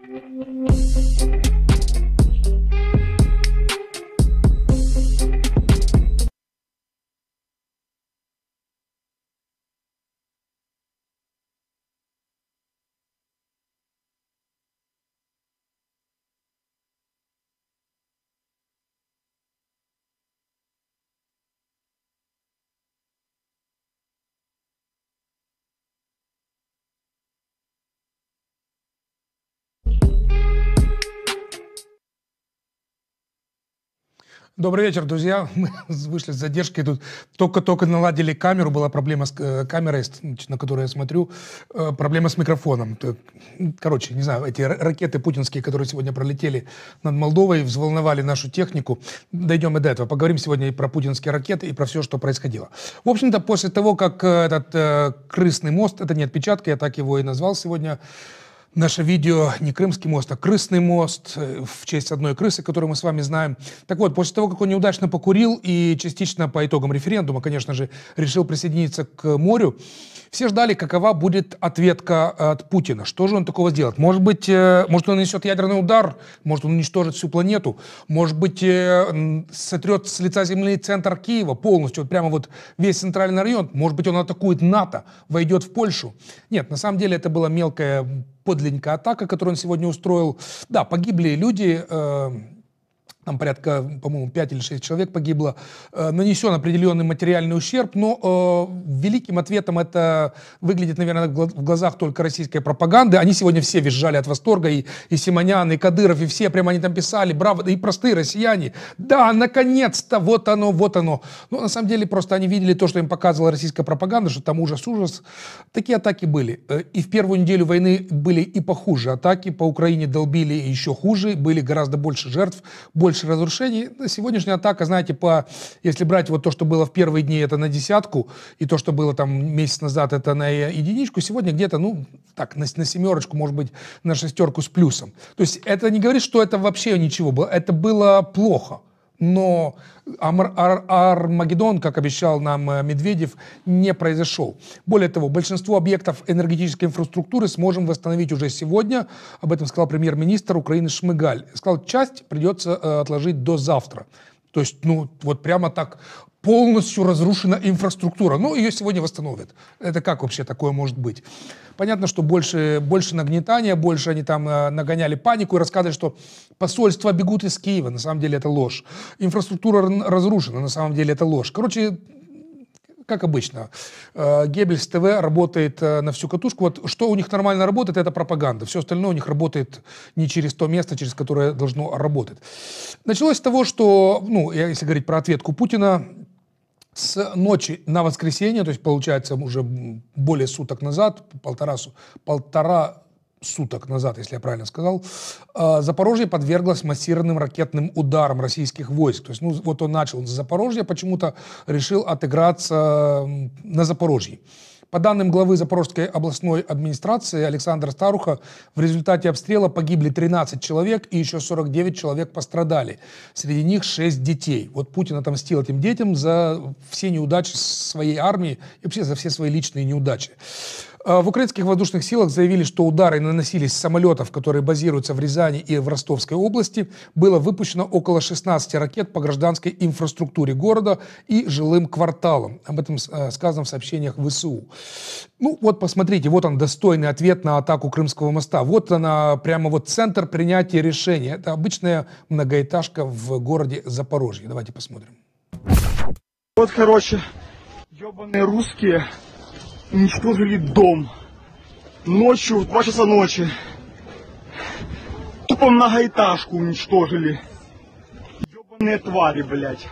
Thank you. Добрый вечер, друзья. Мы вышли с задержкой. Тут только-только наладили камеру. Была проблема с э, камерой, на которую я смотрю. Э, проблема с микрофоном. Короче, не знаю, эти ракеты путинские, которые сегодня пролетели над Молдовой, взволновали нашу технику. Дойдем и до этого. Поговорим сегодня и про путинские ракеты, и про все, что происходило. В общем-то, после того, как э, этот крысный мост, это не отпечатка, я так его и назвал сегодня, наше видео не Крымский мост, а Крысный мост э, в честь одной крысы, которую мы с вами знаем. Так вот, после того, как он неудачно покурил и частично по итогам референдума, конечно же, решил присоединиться к морю, все ждали, какова будет ответка от Путина. Что же он такого сделает? Может быть, э, может он нанесет ядерный удар, может он уничтожит всю планету, может быть, э, сотрет с лица земли центр Киева полностью, вот прямо вот весь центральный район, может быть, он атакует НАТО, войдет в Польшу. Нет, на самом деле это было мелкое подлинника атака, которую он сегодня устроил. Да, погибли люди, э, там порядка, по-моему, 5 или 6 человек погибло, э, нанесен определенный материальный ущерб, но э, великим ответом это выглядит, наверное, в глазах только российской пропаганды. Они сегодня все визжали от восторга, и, и Симонян, и Кадыров, и все, прямо они там писали, браво, и простые россияне. Да, наконец-то, вот оно, вот оно. Но на самом деле просто они видели то, что им показывала российская пропаганда, что там ужас-ужас. Такие атаки были. Э, и в первую неделю войны были и похуже атаки. По Украине долбили еще хуже, были гораздо больше жертв, больше больше разрушений. Сегодняшняя атака, знаете, по, если брать вот то, что было в первые дни, это на десятку, и то, что было там месяц назад, это на единичку, сегодня где-то, ну, так, на, на семерочку, может быть, на шестерку с плюсом. То есть это не говорит, что это вообще ничего было, это было плохо. Но Ар Армагеддон, как обещал нам э, Медведев, не произошел. Более того, большинство объектов энергетической инфраструктуры сможем восстановить уже сегодня. Об этом сказал премьер-министр Украины Шмыгаль. Сказал, часть придется э, отложить до завтра. То есть, ну, вот прямо так полностью разрушена инфраструктура. Ну, ее сегодня восстановят. Это как вообще такое может быть? Понятно, что больше, больше нагнетания, больше они там э, нагоняли панику и рассказывали, что посольства бегут из Киева. На самом деле это ложь. Инфраструктура разрушена. На самом деле это ложь. Короче, как обычно, э, Геббельс ТВ работает э, на всю катушку. Вот что у них нормально работает, это пропаганда. Все остальное у них работает не через то место, через которое должно работать. Началось с того, что, ну, если говорить про ответку Путина, с ночи на воскресенье, то есть получается уже более суток назад, полтора, полтора суток назад, если я правильно сказал, э, Запорожье подверглось массированным ракетным ударам российских войск. То есть, ну, вот он начал с Запорожья, почему-то решил отыграться на Запорожье. По данным главы Запорожской областной администрации Александра Старуха, в результате обстрела погибли 13 человек и еще 49 человек пострадали. Среди них 6 детей. Вот Путин отомстил этим детям за все неудачи своей армии и вообще за все свои личные неудачи. А, в украинских воздушных силах заявили, что удары наносились с самолетов, которые базируются в Рязани и в Ростовской области. Было выпущено около 16 ракет по гражданской инфраструктуре города и жилым кварталам. Об этом э, сказано в сообщениях ВСУ. Ну вот посмотрите, вот он достойный ответ на атаку Крымского моста. Вот она прямо вот центр принятия решения. Это обычная многоэтажка в городе Запорожье. Давайте посмотрим. Вот, короче, ебаные русские уничтожили дом. Ночью, в 2 часа ночи. Тупо многоэтажку уничтожили. Ёбаные твари, блядь.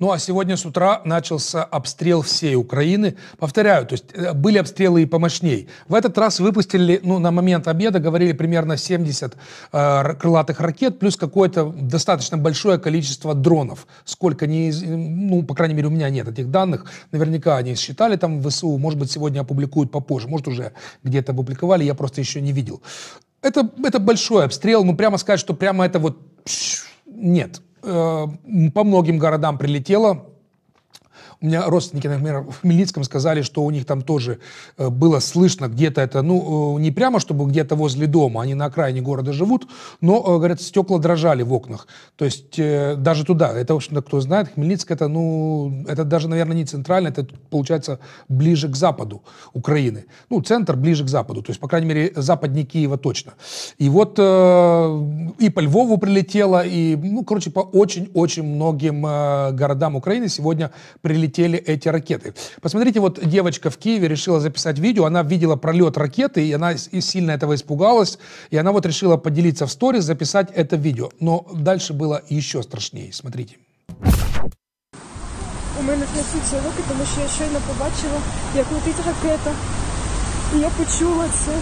Ну а сегодня с утра начался обстрел всей Украины. Повторяю, то есть э, были обстрелы и помощней. В этот раз выпустили, ну на момент обеда говорили примерно 70 э, крылатых ракет, плюс какое-то достаточно большое количество дронов. Сколько не, э, ну по крайней мере у меня нет этих данных. Наверняка они считали там в ВСУ, может быть сегодня опубликуют попозже, может уже где-то опубликовали, я просто еще не видел. Это, это большой обстрел, ну прямо сказать, что прямо это вот... Нет, Э, по многим городам прилетело у меня родственники, например, в Хмельницком сказали, что у них там тоже э, было слышно где-то это, ну, э, не прямо, чтобы где-то возле дома, они на окраине города живут, но, э, говорят, стекла дрожали в окнах. То есть даже туда, это, в общем-то, кто знает, Хмельницк это, ну, это даже, наверное, не центрально, это, получается, ближе к западу Украины. Ну, центр ближе к западу, то есть, по крайней мере, западнее Киева точно. И вот и по Львову прилетело, и, ну, короче, по очень-очень многим городам Украины сегодня прилетело летели эти ракеты. Посмотрите, вот девочка в Киеве решила записать видео, она видела пролет ракеты, и она и сильно этого испугалась, и она вот решила поделиться в сторис, записать это видео. Но дальше было еще страшнее. Смотрите. У мене трясуться руки, потому что я щойно побачила, як летить ракета. І я почула це.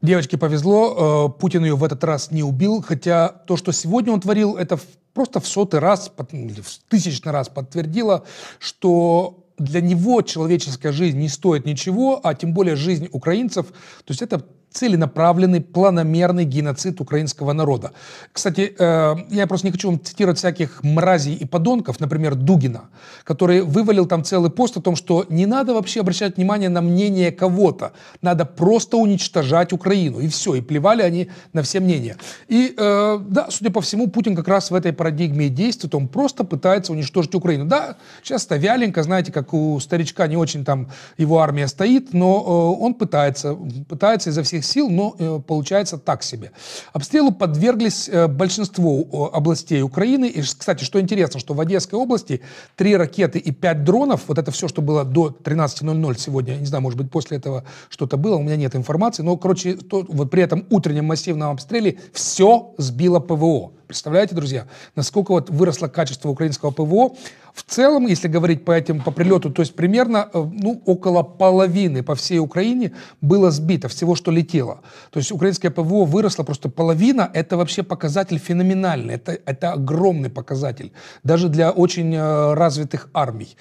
Девочке повезло, э, Путин ее в этот раз не убил, хотя то, что сегодня он творил, это просто в сотый раз, ну, или в тысячный раз подтвердило, что для него человеческая жизнь не стоит ничего, а тем более жизнь украинцев. То есть это целенаправленный, планомерный геноцид украинского народа. Кстати, э, я просто не хочу вам цитировать всяких мразей и подонков, например, Дугина, который вывалил там целый пост о том, что не надо вообще обращать внимание на мнение кого-то, надо просто уничтожать Украину, и все, и плевали они на все мнения. И, э, да, судя по всему, Путин как раз в этой парадигме действует, он просто пытается уничтожить Украину. Да, сейчас это вяленько, знаете, как у старичка не очень там его армия стоит, но э, он пытается, пытается изо всех российских сил, но э, получается так себе. Обстрелу подверглись э, большинство э, областей Украины. И, кстати, что интересно, что в Одесской области три ракеты и пять дронов, вот это все, что было до 13.00 сегодня, не знаю, может быть, после этого что-то было, у меня нет информации, но, короче, то, вот при этом утреннем массивном обстреле все сбило ПВО. Представляете, друзья, насколько вот выросло качество украинского ПВО. В целом, если говорить по этим, по прилету, то есть примерно, э, ну, около половины по всей Украине было сбито всего, что летело. То есть украинское ПВО выросло просто половина, это вообще показатель феноменальный, это, это огромный показатель, даже для очень э, развитых армий.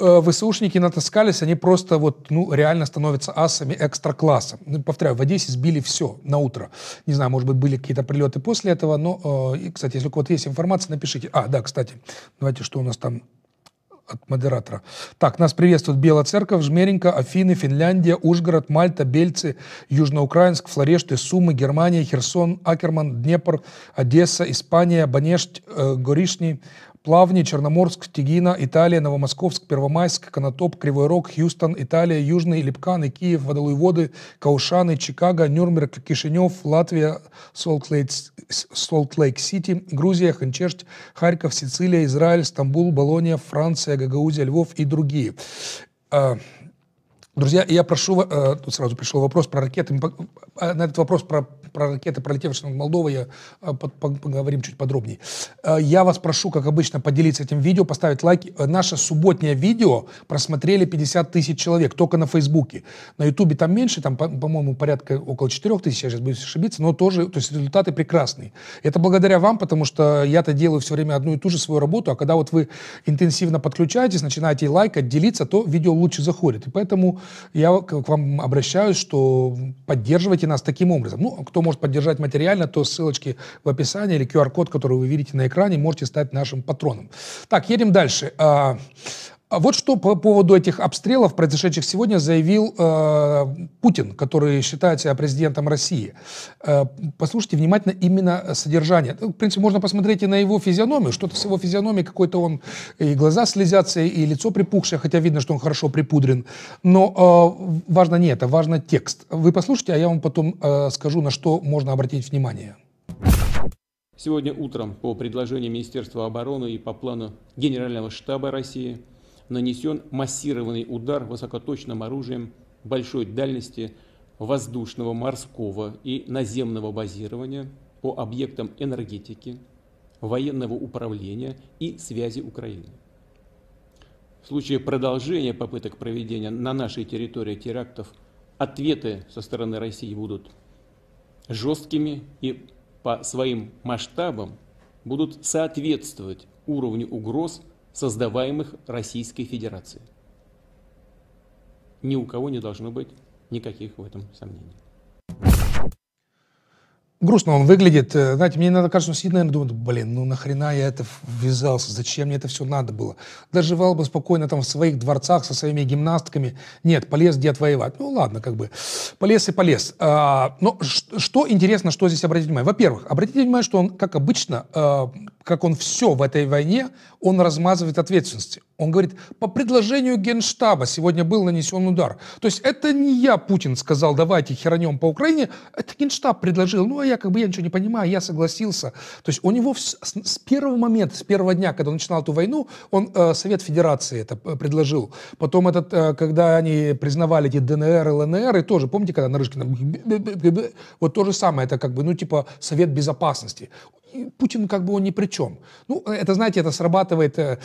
Э, ВСУшники натаскались, они просто вот, ну, реально становятся асами экстра-класса. Ну, повторяю, в Одессе сбили все на утро. Не знаю, может быть, были какие-то прилеты после этого, но, э, кстати, если у кого-то есть информация, напишите. А, да, кстати, давайте, что у нас там от модератора. Так, нас приветствуют Белая Церковь, Жмеренко, Афины, Финляндия, Ужгород, Мальта, Бельцы, Южноукраинск, Флорешты, Сумы, Германия, Херсон, Акерман, Днепр, Одесса, Испания, Банешт, э, Горишний, Плавни, Черноморск, Тигина, Италия, Новомосковск, Первомайск, Конотоп, Кривой Рог, Хьюстон, Италия, Южный, Лепканы, Киев, Водолуйводы, Каушаны, Чикаго, Нюрнберг, Кишинев, Латвия, Солт-Лейк-Сити, Грузия, Ханчерсть, Харьков, Сицилия, Израиль, Стамбул, Болония, Франция, Гагаузия, Львов и другие. А, друзья, я прошу, э, тут сразу пришел вопрос про ракеты, э, на этот вопрос про про ракеты, пролетевшие над Молдовой, я, э, поговорим чуть подробнее. Э, я вас прошу, как обычно, поделиться этим видео, поставить лайки. Э, наше субботнее видео просмотрели 50 тысяч человек только на Фейсбуке. На Ютубе там меньше, там, по-моему, порядка около 4 тысяч, я сейчас боюсь ошибиться, но тоже, то есть результаты прекрасные. Это благодаря вам, потому что я-то делаю все время одну и ту же свою работу, а когда вот вы интенсивно подключаетесь, начинаете лайкать, делиться, то видео лучше заходит. И поэтому я к вам обращаюсь, что поддерживайте нас таким образом. Ну, а кто кто может поддержать материально, то ссылочки в описании или QR-код, который вы видите на экране, можете стать нашим патроном. Так, едем дальше. А, а Вот что по поводу этих обстрелов, произошедших сегодня, заявил э, Путин, который считает себя президентом России. Э, послушайте внимательно именно содержание. Ну, в принципе, можно посмотреть и на его физиономию. Что-то с его физиономией, какой-то он и глаза слезятся, и лицо припухшее, хотя видно, что он хорошо припудрен. Но э, важно не это, важно текст. Вы послушайте, а я вам потом э, скажу, на что можно обратить внимание. Сегодня утром по предложению Министерства обороны и по плану Генерального штаба России – нанесен массированный удар высокоточным оружием большой дальности воздушного, морского и наземного базирования по объектам энергетики, военного управления и связи Украины. В случае продолжения попыток проведения на нашей территории терактов ответы со стороны России будут жесткими и по своим масштабам будут соответствовать уровню угроз, создаваемых Российской Федерацией. Ни у кого не должно быть никаких в этом сомнений грустно он выглядит. Э, знаете, мне иногда кажется, он сидит, наверное, думает, блин, ну нахрена я это ввязался, зачем мне это все надо было? Доживал бы спокойно там в своих дворцах со своими гимнастками. Нет, полез дед воевать. Ну ладно, как бы. Полез и полез. А, но что интересно, что здесь обратить внимание? Во-первых, обратите внимание, что он, как обычно, а, как он все в этой войне, он размазывает ответственности. Он говорит, по предложению Генштаба сегодня был нанесен удар. То есть это не я, Путин, сказал, давайте херанем по Украине, это Генштаб предложил, ну а я как бы я ничего не понимаю, я согласился. То есть у него с, с первого момента, с первого дня, когда он начинал эту войну, он э, Совет Федерации это э, предложил. Потом этот, э, когда они признавали эти ДНР и ЛНР, и тоже, помните, когда Нарышкин, вот то же самое, это как бы, ну, типа, Совет Безопасности. Путин как бы он ни при чем. Ну, это, знаете, это срабатывает... Э,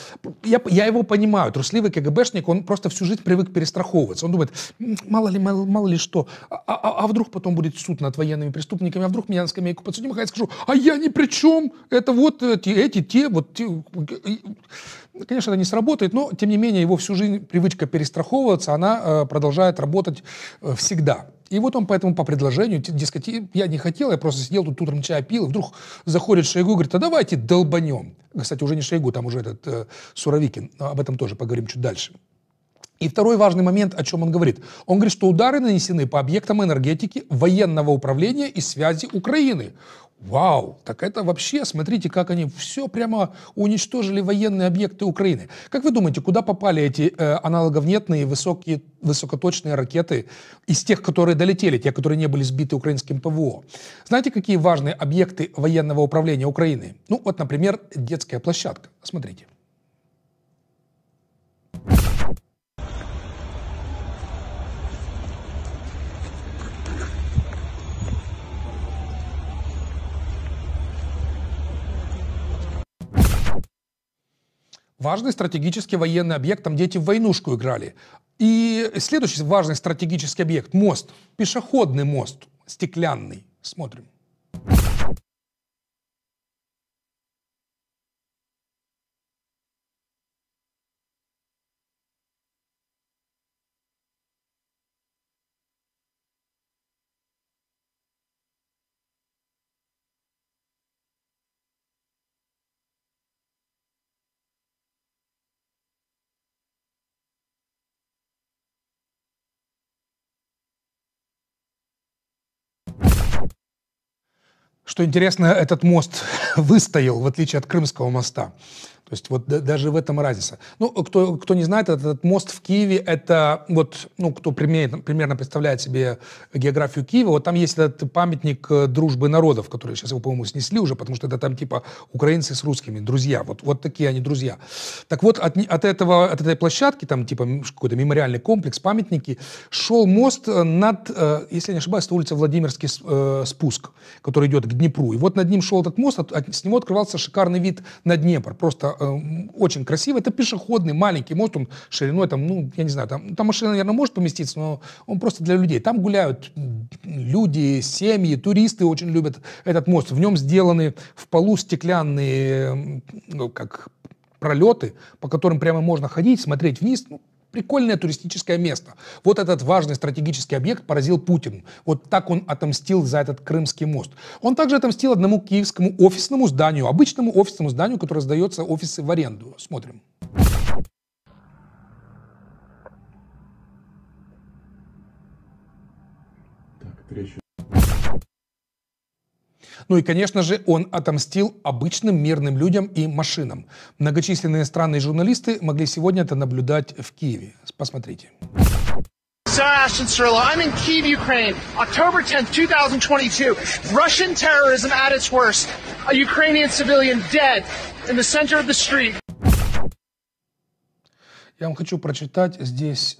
я, я его понимаю, трусливый КГБшник, он просто всю жизнь привык перестраховываться. Он думает, мало ли, мало, мало ли что, а, а, а, а вдруг потом будет суд над военными преступниками, а вдруг меня на скамейку подсудимых, а я скажу, а я ни при чем, это вот эти, эти те, вот... Те. Конечно, это не сработает, но, тем не менее, его всю жизнь привычка перестраховываться, она э, продолжает работать э, всегда. И вот он поэтому по предложению, дескать, я не хотел, я просто сидел тут утром чай пил, и вдруг заходит Шойгу и говорит, а давайте долбанем. Кстати, уже не Шойгу, там уже этот э, Суровикин, но об этом тоже поговорим чуть дальше. И второй важный момент, о чем он говорит. Он говорит, что удары нанесены по объектам энергетики, военного управления и связи Украины. Вау, так это вообще, смотрите, как они все прямо уничтожили военные объекты Украины. Как вы думаете, куда попали эти э, аналоговнетные высокие, высокоточные ракеты из тех, которые долетели, те, которые не были сбиты украинским ПВО? Знаете, какие важные объекты военного управления Украины? Ну вот, например, детская площадка. Смотрите. Важный стратегический военный объект, там дети в войнушку играли. И следующий важный стратегический объект – мост. Пешеходный мост, стеклянный. Смотрим. Что интересно, этот мост выстоял, в отличие от Крымского моста. То есть вот даже в этом разница. Ну, кто, кто не знает, этот, этот мост в Киеве, это вот, ну, кто примерно, примерно представляет себе географию Киева, вот там есть этот памятник э, дружбы народов, который сейчас его, по-моему, снесли уже, потому что это там типа украинцы с русскими, друзья, вот, вот такие они друзья. Так вот, от, от этого, от этой площадки, там типа какой-то мемориальный комплекс, памятники, шел мост э, над, э, если не ошибаюсь, это улица Владимирский спуск, который идет к Днепру. И вот над ним шел этот мост, от, от, с него открывался шикарный вид на Днепр, просто Э, очень красивый, Это пешеходный маленький мост, он шириной там, ну, я не знаю, там, там машина, наверное, может поместиться, но он просто для людей. Там гуляют люди, семьи, туристы очень любят этот мост. В нем сделаны в полу стеклянные, ну, как пролеты, по которым прямо можно ходить, смотреть вниз. Ну, Прикольное туристическое место. Вот этот важный стратегический объект поразил Путин. Вот так он отомстил за этот Крымский мост. Он также отомстил одному киевскому офисному зданию, обычному офисному зданию, которое сдается офисы в аренду. Смотрим. Так, трещина. Ну и, конечно же, он отомстил обычным мирным людям и машинам. Многочисленные странные журналисты могли сегодня это наблюдать в Киеве. Посмотрите. Sash Cirillo. I'm in Kiev, Ukraine, October 10th, 2022. Russian terrorism at its worst. A Ukrainian civilian dead in the center of the street. Я вам хочу прочитать здесь,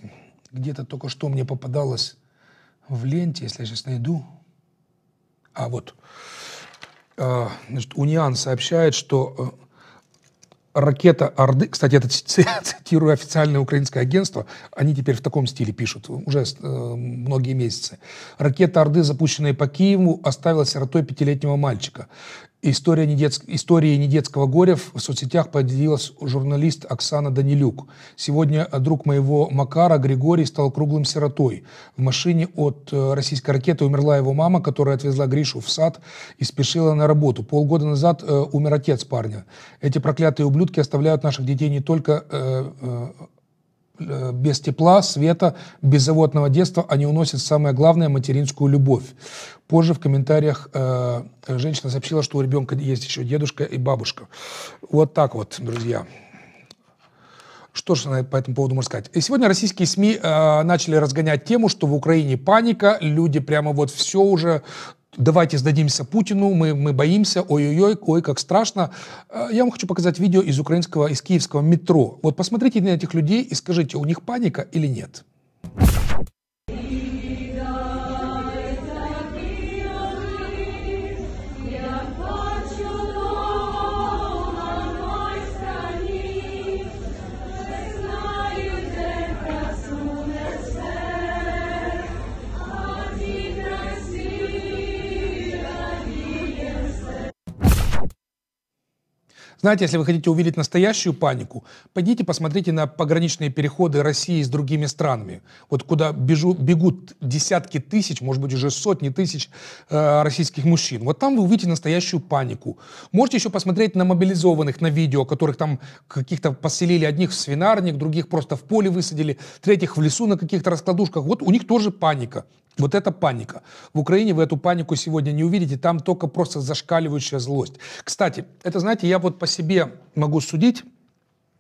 где-то только что мне попадалось в ленте, если я сейчас найду. А вот. А, значит, Униан сообщает, что э, ракета Орды, кстати, это цитирую официальное украинское агентство, они теперь в таком стиле пишут, уже э, многие месяцы. Ракета Орды, запущенная по Киеву, оставила сиротой пятилетнего мальчика. История, недетск... История недетского горя в соцсетях поделилась журналист Оксана Данилюк. Сегодня друг моего Макара Григорий стал круглым сиротой. В машине от э, российской ракеты умерла его мама, которая отвезла Гришу в сад и спешила на работу. Полгода назад э, умер отец парня. Эти проклятые ублюдки оставляют наших детей не только э, э, Э, без тепла, света, без беззаботного детства они уносят самое главное – материнскую любовь. Позже в комментариях э, женщина сообщила, что у ребенка есть еще дедушка и бабушка. Вот так вот, друзья. Что же она по этому поводу может сказать? И сегодня российские СМИ э, начали разгонять тему, что в Украине паника, люди прямо вот все уже давайте сдадимся Путину, мы, мы боимся, ой-ой-ой, ой, как страшно. Э, я вам хочу показать видео из украинского, из киевского метро. Вот посмотрите на этих людей и скажите, у них паника или нет? Thank Знаете, если вы хотите увидеть настоящую панику, пойдите посмотрите на пограничные переходы России с другими странами. Вот куда бежу, бегут десятки тысяч, может быть, уже сотни тысяч э, российских мужчин. Вот там вы увидите настоящую панику. Можете еще посмотреть на мобилизованных на видео, которых там каких-то поселили одних в свинарник, других просто в поле высадили, третьих в лесу на каких-то раскладушках. Вот у них тоже паника. Вот это паника. В Украине вы эту панику сегодня не увидите, там только просто зашкаливающая злость. Кстати, это, знаете, я вот по себе могу судить,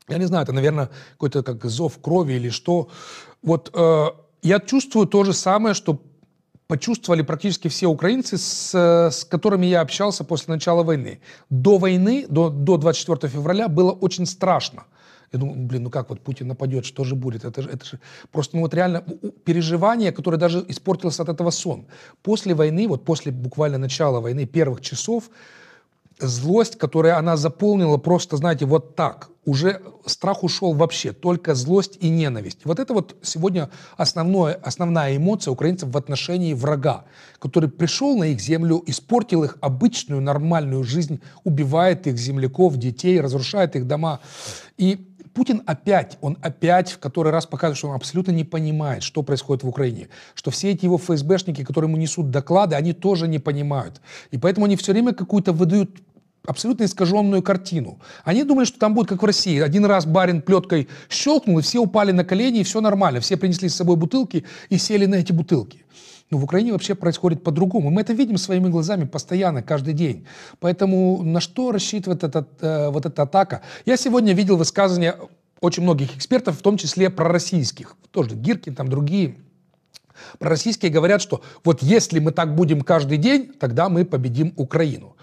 я не знаю, это, наверное, какой-то как зов крови или что. Вот э, я чувствую то же самое, что почувствовали практически все украинцы, с, с которыми я общался после начала войны. До войны, до, до 24 февраля было очень страшно. Я думаю, блин, ну как вот Путин нападет, что же будет? Это, же это же просто, ну вот реально переживание, которое даже испортилось от этого сон. После войны, вот после буквально начала войны, первых часов, злость, которая она заполнила просто, знаете, вот так. Уже страх ушел вообще, только злость и ненависть. Вот это вот сегодня основное, основная эмоция украинцев в отношении врага, который пришел на их землю, испортил их обычную нормальную жизнь, убивает их земляков, детей, разрушает их дома. И Путин опять, он опять в который раз показывает, что он абсолютно не понимает, что происходит в Украине, что все эти его ФСБшники, которые ему несут доклады, они тоже не понимают. И поэтому они все время какую-то выдают абсолютно искаженную картину. Они думали, что там будет как в России. Один раз барин плеткой щелкнул, и все упали на колени, и все нормально. Все принесли с собой бутылки и сели на эти бутылки. Но ну, в Украине вообще происходит по-другому. Мы это видим своими глазами постоянно, каждый день. Поэтому на что рассчитывает этот, э, вот эта атака? Я сегодня видел высказывания очень многих экспертов, в том числе пророссийских. Тоже Гиркин, там другие. Пророссийские говорят, что вот если мы так будем каждый день, тогда мы победим Украину.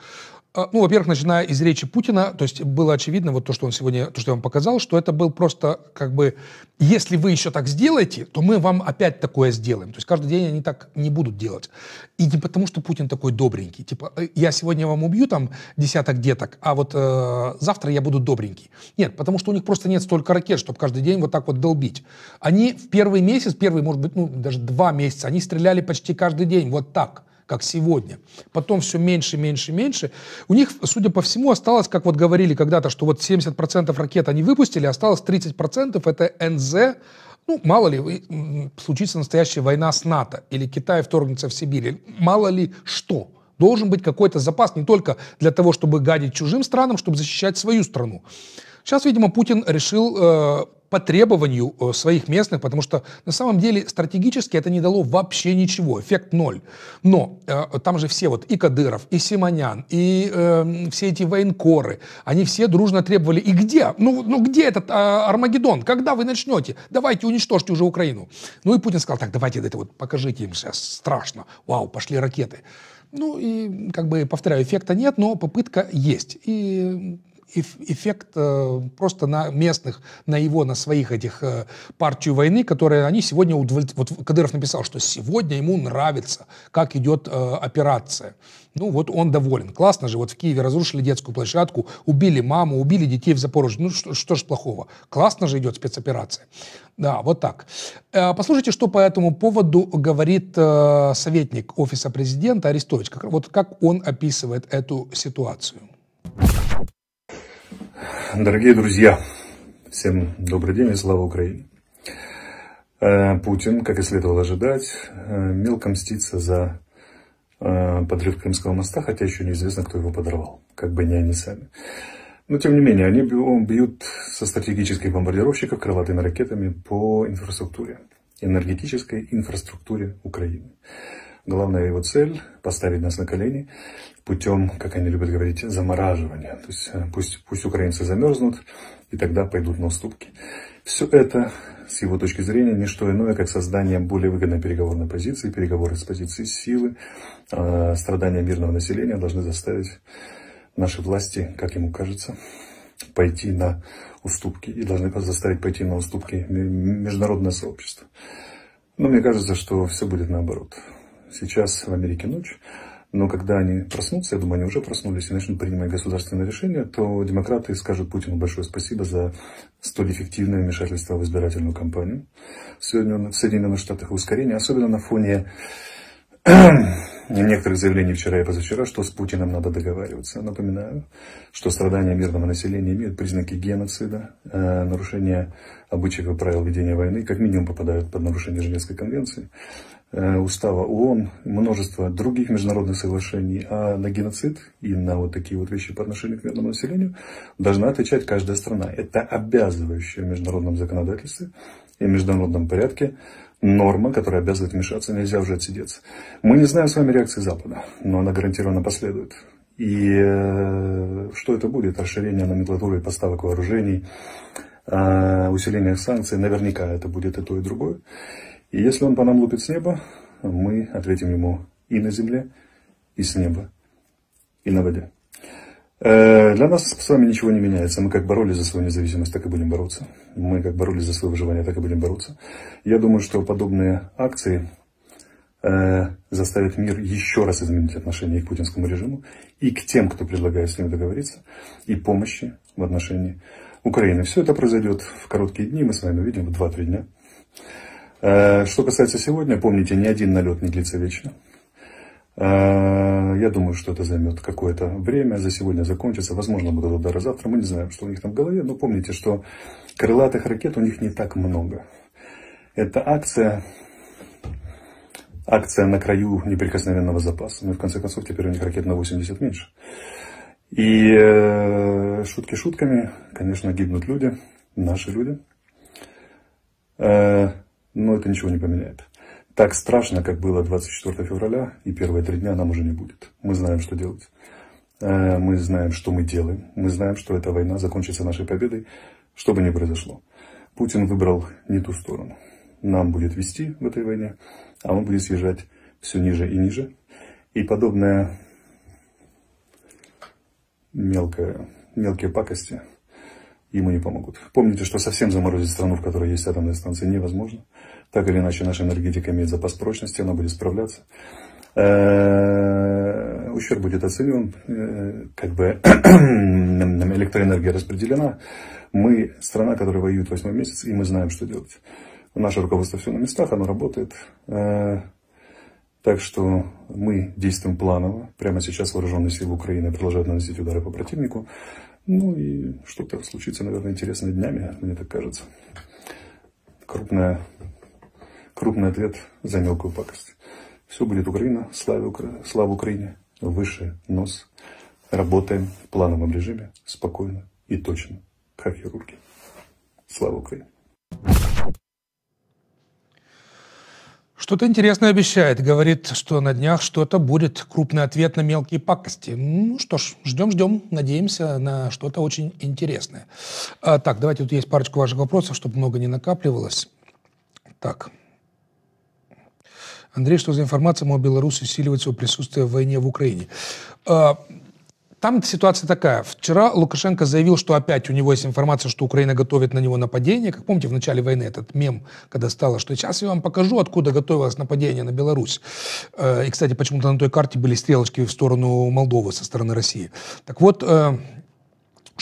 А, ну, во-первых, начиная из речи Путина, то есть было очевидно, вот то, что он сегодня, то, что я вам показал, что это был просто как бы, если вы еще так сделаете, то мы вам опять такое сделаем. То есть каждый день они так не будут делать. И не потому, что Путин такой добренький. Типа, «Э, я сегодня вам убью там десяток деток, а вот э, завтра я буду добренький. Нет, потому что у них просто нет столько ракет, чтобы каждый день вот так вот долбить. Они в первый месяц, первый, может быть, ну, даже два месяца, они стреляли почти каждый день вот так – как сегодня. Потом все меньше, меньше, меньше. У них, судя по всему, осталось, как вот говорили когда-то, что вот 70% ракет они выпустили, осталось 30% это НЗ, ну, мало ли, случится настоящая война с НАТО, или Китай вторгнется в Сибирь, мало ли что. Должен быть какой-то запас не только для того, чтобы гадить чужим странам, чтобы защищать свою страну. Сейчас, видимо, Путин решил э, по требованию э, своих местных, потому что на самом деле стратегически это не дало вообще ничего, эффект ноль. Но э, там же все вот и Кадыров, и Симонян, и э, все эти военкоры, они все дружно требовали, и где? Ну, ну где этот э, Армагеддон? Когда вы начнете? Давайте уничтожьте уже Украину. Ну и Путин сказал, так, давайте это вот покажите им сейчас, страшно, вау, пошли ракеты. Ну и, как бы, повторяю, эффекта нет, но попытка есть. И эффект э, просто на местных, на его, на своих этих э, партию войны, которые они сегодня удовлетворены. Вот Кадыров написал, что сегодня ему нравится, как идет э, операция. Ну вот он доволен. Классно же, вот в Киеве разрушили детскую площадку, убили маму, убили детей в Запорожье. Ну что, что ж плохого? Классно же идет спецоперация. Да, вот так. Послушайте, что по этому поводу говорит советник Офиса президента Арестович. Вот как он описывает эту ситуацию. Дорогие друзья, всем добрый день и слава Украине. Э, Путин, как и следовало ожидать, э, мелко мстится за э, подрыв Крымского моста, хотя еще неизвестно, кто его подорвал, как бы не они сами. Но тем не менее, они бьют со стратегических бомбардировщиков крылатыми ракетами по инфраструктуре, энергетической инфраструктуре Украины. Главная его цель – поставить нас на колени путем, как они любят говорить, замораживания. То есть э, пусть, пусть украинцы замерзнут, и тогда пойдут на уступки. Все это, с его точки зрения, не что иное, как создание более выгодной переговорной позиции, переговоры с позиции силы. А страдания мирного населения должны заставить наши власти, как ему кажется, пойти на уступки и должны заставить пойти на уступки международное сообщество. Но мне кажется, что все будет наоборот. Сейчас в Америке ночь, но когда они проснутся, я думаю, они уже проснулись и начнут принимать государственные решения, то демократы скажут Путину большое спасибо за столь эффективное вмешательство в избирательную кампанию. Сегодня в Соединенных Штатах ускорение, особенно на фоне некоторых заявлений вчера и позавчера, что с Путиным надо договариваться. Напоминаю, что страдания мирного населения имеют признаки геноцида, э, нарушения обычаев и правил ведения войны, как минимум попадают под нарушение Женевской конвенции. Э, устава ООН, множество других международных соглашений, а на геноцид и на вот такие вот вещи по отношению к мирному населению должна отвечать каждая страна. Это обязывающая в международном законодательстве и международном порядке норма, которая обязывает вмешаться, нельзя уже отсидеться. Мы не знаем с вами реакции Запада, но она гарантированно последует. И э, что это будет? Расширение номенклатуры поставок вооружений, э, усиление санкций, наверняка это будет и то, и другое. И если он по нам лупит с неба, мы ответим ему и на земле, и с неба, и на воде. Э, для нас с вами ничего не меняется. Мы как боролись за свою независимость, так и будем бороться. Мы как боролись за свое выживание, так и будем бороться. Я думаю, что подобные акции э, заставят мир еще раз изменить отношение к путинскому режиму и к тем, кто предлагает с ним договориться, и помощи в отношении Украины. Все это произойдет в короткие дни. Мы с вами увидим в 2-3 дня. Э, что касается сегодня, помните, ни один налет не длится вечно. Э, я думаю, что это займет какое-то время, за сегодня закончится, возможно, будет удары завтра, мы не знаем, что у них там в голове, но помните, что крылатых ракет у них не так много. Это акция, акция на краю неприкосновенного запаса. Ну и в конце концов, теперь у них ракет на 80 меньше. И э, шутки шутками, конечно, гибнут люди, наши люди. Э, но это ничего не поменяет. Так страшно, как было 24 февраля, и первые три дня нам уже не будет. Мы знаем, что делать. Э, мы знаем, что мы делаем. Мы знаем, что эта война закончится нашей победой, что бы ни произошло. Путин выбрал не ту сторону. Нам будет вести в этой войне, а он будет съезжать все ниже и ниже. И подобное мелкое, мелкие пакости им не помогут. Помните, что совсем заморозить страну, в которой есть атомные станции, невозможно. Так или иначе, наша энергетика имеет запас прочности, она будет справляться. Э, ущерб будет оценен, э, как бы электроэнергия распределена. Мы страна, которая воюет восьмой месяц, и мы знаем, что делать. Наше руководство все на местах, оно работает. Э, так что мы действуем планово. Прямо сейчас вооруженные силы Украины продолжают наносить удары по противнику. Ну и что-то случится, наверное, интересное днями, а мне так кажется. Крупная, крупный ответ за мелкую пакость. Все будет Украина, слава, Укра... слава Украине, выше нос. Работаем в плановом режиме, спокойно и точно, как хирурги. Слава Украине! Что-то интересное обещает. Говорит, что на днях что-то будет. Крупный ответ на мелкие пакости. Ну что ж, ждем-ждем. Надеемся на что-то очень интересное. А, так, давайте тут есть парочку ваших вопросов, чтобы много не накапливалось. Так. Андрей, что за информация, мол, белорусы усиливают свое присутствие в войне в Украине? А, там ситуация такая. Вчера Лукашенко заявил, что опять у него есть информация, что Украина готовит на него нападение. Как помните, в начале войны этот мем, когда стало, что сейчас я вам покажу, откуда готовилось нападение на Беларусь. Э, и, кстати, почему-то на той карте были стрелочки в сторону Молдовы со стороны России. Так вот, э,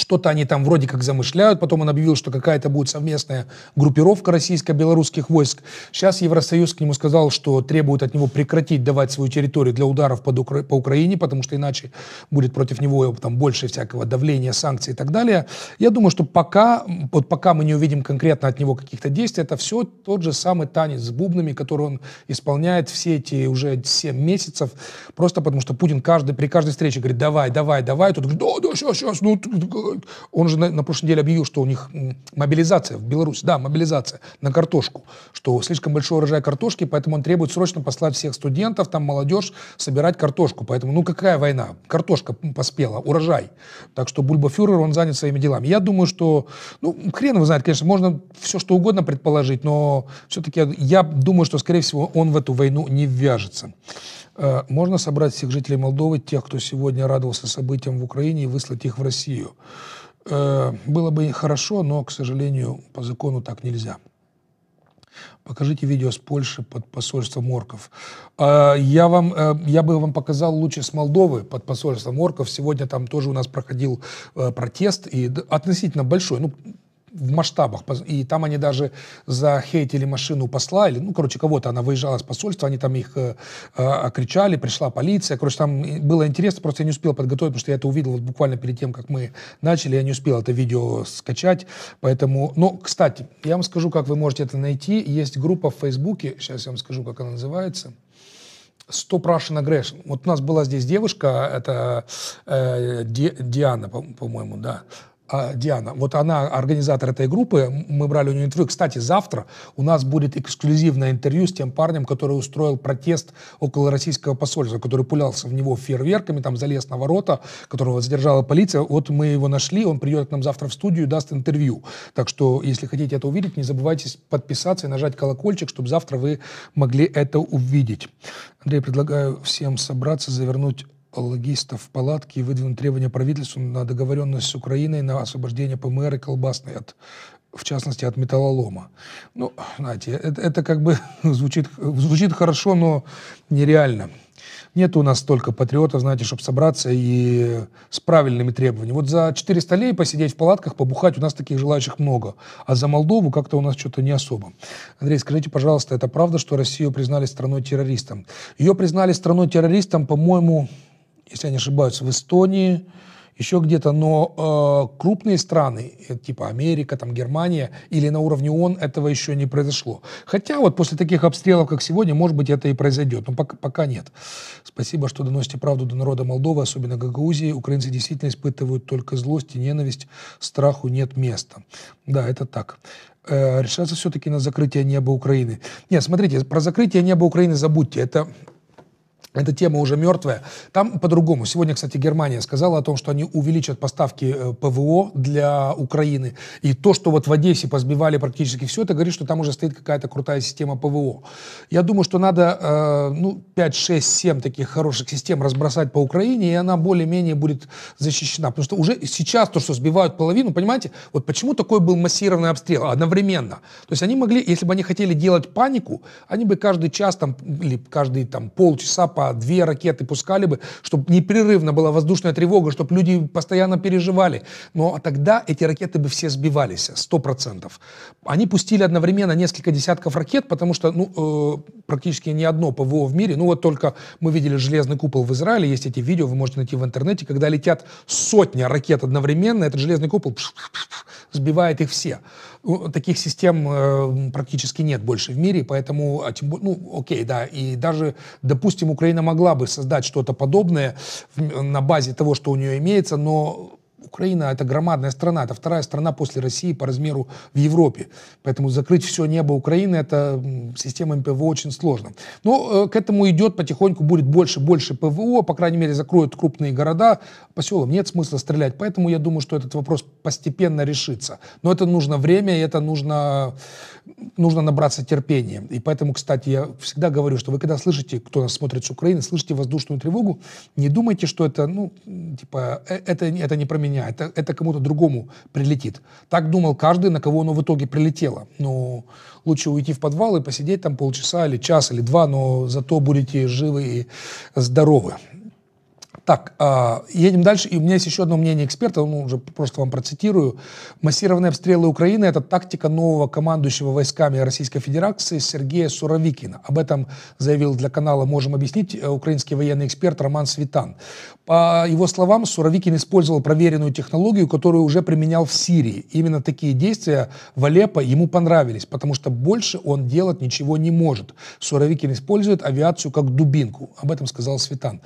что-то они там вроде как замышляют. Потом он объявил, что какая-то будет совместная группировка российско-белорусских войск. Сейчас Евросоюз к нему сказал, что требует от него прекратить давать свою территорию для ударов под Укра... по Украине, потому что иначе будет против него там больше всякого давления, санкций и так далее. Я думаю, что пока, вот пока мы не увидим конкретно от него каких-то действий, это все тот же самый танец с бубнами, который он исполняет все эти уже 7 месяцев, просто потому что Путин каждый, при каждой встрече говорит, давай, давай, давай, тут говорит, да, да, сейчас, сейчас, ну, он же на, на прошлой неделе объявил, что у них мобилизация в Беларуси, да, мобилизация на картошку, что слишком большой урожай картошки, поэтому он требует срочно послать всех студентов, там молодежь, собирать картошку. Поэтому, ну какая война? Картошка поспела, урожай. Так что Бульбафюрер, он занят своими делами. Я думаю, что, ну, хрен его знает, конечно, можно все что угодно предположить, но все-таки я думаю, что, скорее всего, он в эту войну не ввяжется. Э, можно собрать всех жителей Молдовы, тех, кто сегодня радовался событиям в Украине, и выслать их в Россию. Э, было бы хорошо, но, к сожалению, по закону так нельзя. Покажите видео с Польши под посольством Морков. А, я, вам, э, я бы вам показал лучше с Молдовы под посольством Морков. Сегодня там тоже у нас проходил протест, и относительно большой, ну, в масштабах. И там они даже захейтили машину посла, или, ну, короче, кого-то она выезжала с посольства, они там их э, э окричали, пришла полиция. Короче, там было интересно, просто я не успел подготовить, потому что я это увидел вот буквально перед тем, как мы начали, я не успел это видео скачать. Поэтому, но, ну, кстати, я вам скажу, как вы можете это найти. Есть группа в Фейсбуке, сейчас я вам скажу, как она называется. 100 Russian Aggression. Вот у нас была здесь девушка, это э, Ди, Диана, по-моему, по да, а, Диана, вот она организатор этой группы, мы брали у нее интервью. Кстати, завтра у нас будет эксклюзивное интервью с тем парнем, который устроил протест около российского посольства, который пулялся в него фейерверками, там залез на ворота, которого задержала полиция. Вот мы его нашли, он придет к нам завтра в студию и даст интервью. Так что, если хотите это увидеть, не забывайте подписаться и нажать колокольчик, чтобы завтра вы могли это увидеть. Андрей, предлагаю всем собраться, завернуть логистов в палатке и выдвинуть требования правительству на договоренность с Украиной на освобождение ПМР и колбасной от в частности, от металлолома. Ну, знаете, э, это, это как бы звучит, звучит хорошо, но нереально. Нет у нас столько патриотов, знаете, чтобы собраться и с правильными требованиями. Вот за 400 лей посидеть в палатках, побухать, у нас таких желающих много. А за Молдову как-то у нас что-то не особо. Андрей, скажите, пожалуйста, это правда, что Россию признали страной-террористом? Ее признали страной-террористом, по-моему, если я не ошибаюсь, в Эстонии, еще где-то, но э, крупные страны, э, типа Америка, там Германия или на уровне ООН этого еще не произошло. Хотя вот после таких обстрелов, как сегодня, может быть, это и произойдет, но пока, пока нет. Спасибо, что доносите правду до народа Молдовы, особенно Гагаузии. Украинцы действительно испытывают только злость и ненависть, страху нет места. Да, это так э, решаться все-таки на закрытие неба Украины. Нет, смотрите, про закрытие неба Украины забудьте. Это эта тема уже мертвая. Там по-другому. Сегодня, кстати, Германия сказала о том, что они увеличат поставки э, ПВО для Украины. И то, что вот в Одессе позбивали практически все, это говорит, что там уже стоит какая-то крутая система ПВО. Я думаю, что надо э, ну, 5, 6, 7 таких хороших систем разбросать по Украине, и она более-менее будет защищена. Потому что уже сейчас то, что сбивают половину, понимаете, вот почему такой был массированный обстрел одновременно? То есть они могли, если бы они хотели делать панику, они бы каждый час там, или каждые там полчаса по две ракеты пускали бы, чтобы непрерывно была воздушная тревога, чтобы люди постоянно переживали. Но тогда эти ракеты бы все сбивались, сто процентов. Они пустили одновременно несколько десятков ракет, потому что ну, э, практически ни одно ПВО в мире, ну вот только мы видели «Железный купол» в Израиле, есть эти видео, вы можете найти в интернете, когда летят сотни ракет одновременно, этот «Железный купол», пш -пш -пш, сбивает их все. Ну, таких систем э, практически нет больше в мире, поэтому, а тем ну, окей, да, и даже, допустим, Украина могла бы создать что-то подобное в, на базе того, что у нее имеется, но Украина – это громадная страна, это вторая страна после России по размеру в Европе. Поэтому закрыть все небо Украины – это система ПВО очень сложно. Но э, к этому идет потихоньку, будет больше-больше ПВО, по крайней мере, закроют крупные города, по нет смысла стрелять. Поэтому я думаю, что этот вопрос постепенно решится. Но это нужно время, и это нужно, нужно набраться терпения. И поэтому, кстати, я всегда говорю, что вы когда слышите, кто нас смотрит с Украины, слышите воздушную тревогу, не думайте, что это, ну, типа, э, это, это не про меня меня, это, это кому-то другому прилетит. Так думал каждый, на кого оно в итоге прилетело. Но лучше уйти в подвал и посидеть там полчаса или час или два, но зато будете живы и здоровы. Так, э, едем дальше. И у меня есть еще одно мнение эксперта, ну, уже просто вам процитирую. Массированные обстрелы Украины – это тактика нового командующего войсками Российской Федерации Сергея Суровикина. Об этом заявил для канала «Можем объяснить» э, украинский военный эксперт Роман Светан. По его словам, Суровикин использовал проверенную технологию, которую уже применял в Сирии. Именно такие действия в Алеппо ему понравились, потому что больше он делать ничего не может. Суровикин использует авиацию как дубинку. Об этом сказал Светан.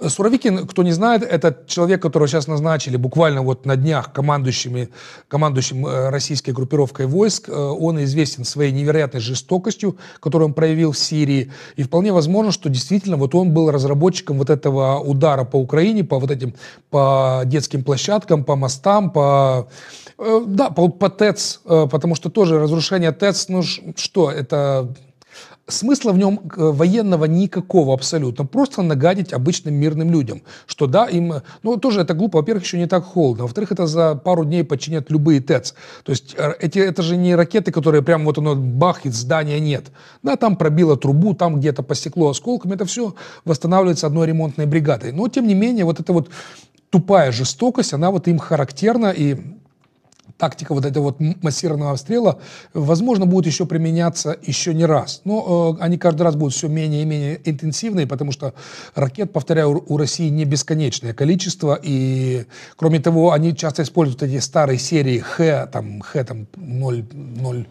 Э, Суровикин кто не знает, это человек, которого сейчас назначили буквально вот на днях командующими, командующим э, российской группировкой войск. Э, он известен своей невероятной жестокостью, которую он проявил в Сирии. И вполне возможно, что действительно вот он был разработчиком вот этого удара по Украине, по вот этим, по детским площадкам, по мостам, по, э, да, по, по ТЭЦ, потому что тоже разрушение ТЭЦ, ну что, это смысла в нем э, военного никакого абсолютно. Просто нагадить обычным мирным людям. Что да, им... Э, ну, тоже это глупо. Во-первых, еще не так холодно. Во-вторых, это за пару дней подчинят любые ТЭЦ. То есть э, эти, это же не ракеты, которые прям вот оно бахит здания нет. Да, там пробило трубу, там где-то посекло осколками. Это все восстанавливается одной ремонтной бригадой. Но, тем не менее, вот эта вот тупая жестокость, она вот им характерна и тактика вот этого вот массированного обстрела, возможно, будет еще применяться еще не раз. Но э, они каждый раз будут все менее и менее интенсивные, потому что ракет, повторяю, у России не бесконечное количество. И, кроме того, они часто используют эти старые серии Х, там, Х там, 0, 0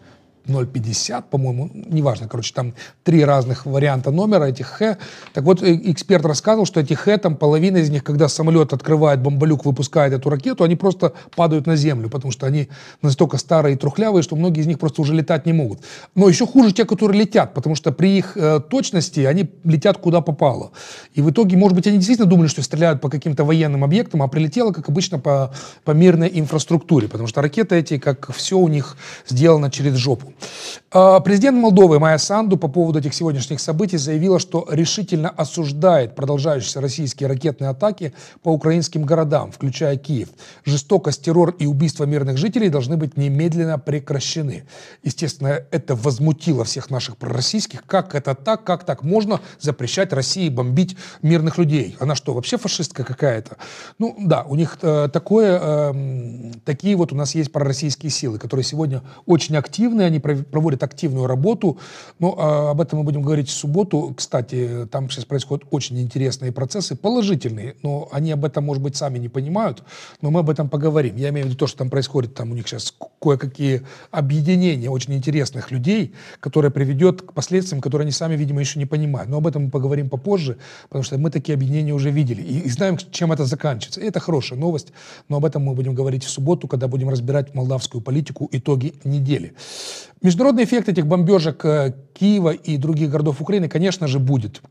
0,50, по-моему, неважно, короче, там три разных варианта номера этих Х. Так вот, э, эксперт рассказывал, что эти Х, там половина из них, когда самолет открывает бомболюк, выпускает эту ракету, они просто падают на землю, потому что они настолько старые и трухлявые, что многие из них просто уже летать не могут. Но еще хуже те, которые летят, потому что при их э, точности они летят куда попало. И в итоге, может быть, они действительно думали, что стреляют по каким-то военным объектам, а прилетело, как обычно, по, по мирной инфраструктуре, потому что ракеты эти, как все у них сделано через жопу. А, президент Молдовы Майя Санду по поводу этих сегодняшних событий заявила, что решительно осуждает продолжающиеся российские ракетные атаки по украинским городам, включая Киев. Жестокость, террор и убийство мирных жителей должны быть немедленно прекращены. Естественно, это возмутило всех наших пророссийских. Как это так? Как так можно запрещать России бомбить мирных людей? Она что, вообще фашистка какая-то? Ну да, у них э, такое, э, такие вот у нас есть пророссийские силы, которые сегодня очень активны, они они проводят активную работу, но ну, а, об этом мы будем говорить в субботу. Кстати, там сейчас происходят очень интересные процессы, положительные, но они об этом, может быть, сами не понимают, но мы об этом поговорим. Я имею в виду то, что там происходит, там у них сейчас кое-какие объединения очень интересных людей, которые приведет к последствиям, которые они сами, видимо, еще не понимают. Но об этом мы поговорим попозже, потому что мы такие объединения уже видели и, и знаем, чем это заканчивается. И это хорошая новость, но об этом мы будем говорить в субботу, когда будем разбирать молдавскую политику итоги недели. Международный эффект этих бомбежек э, Киева и других городов Украины, конечно же, будет.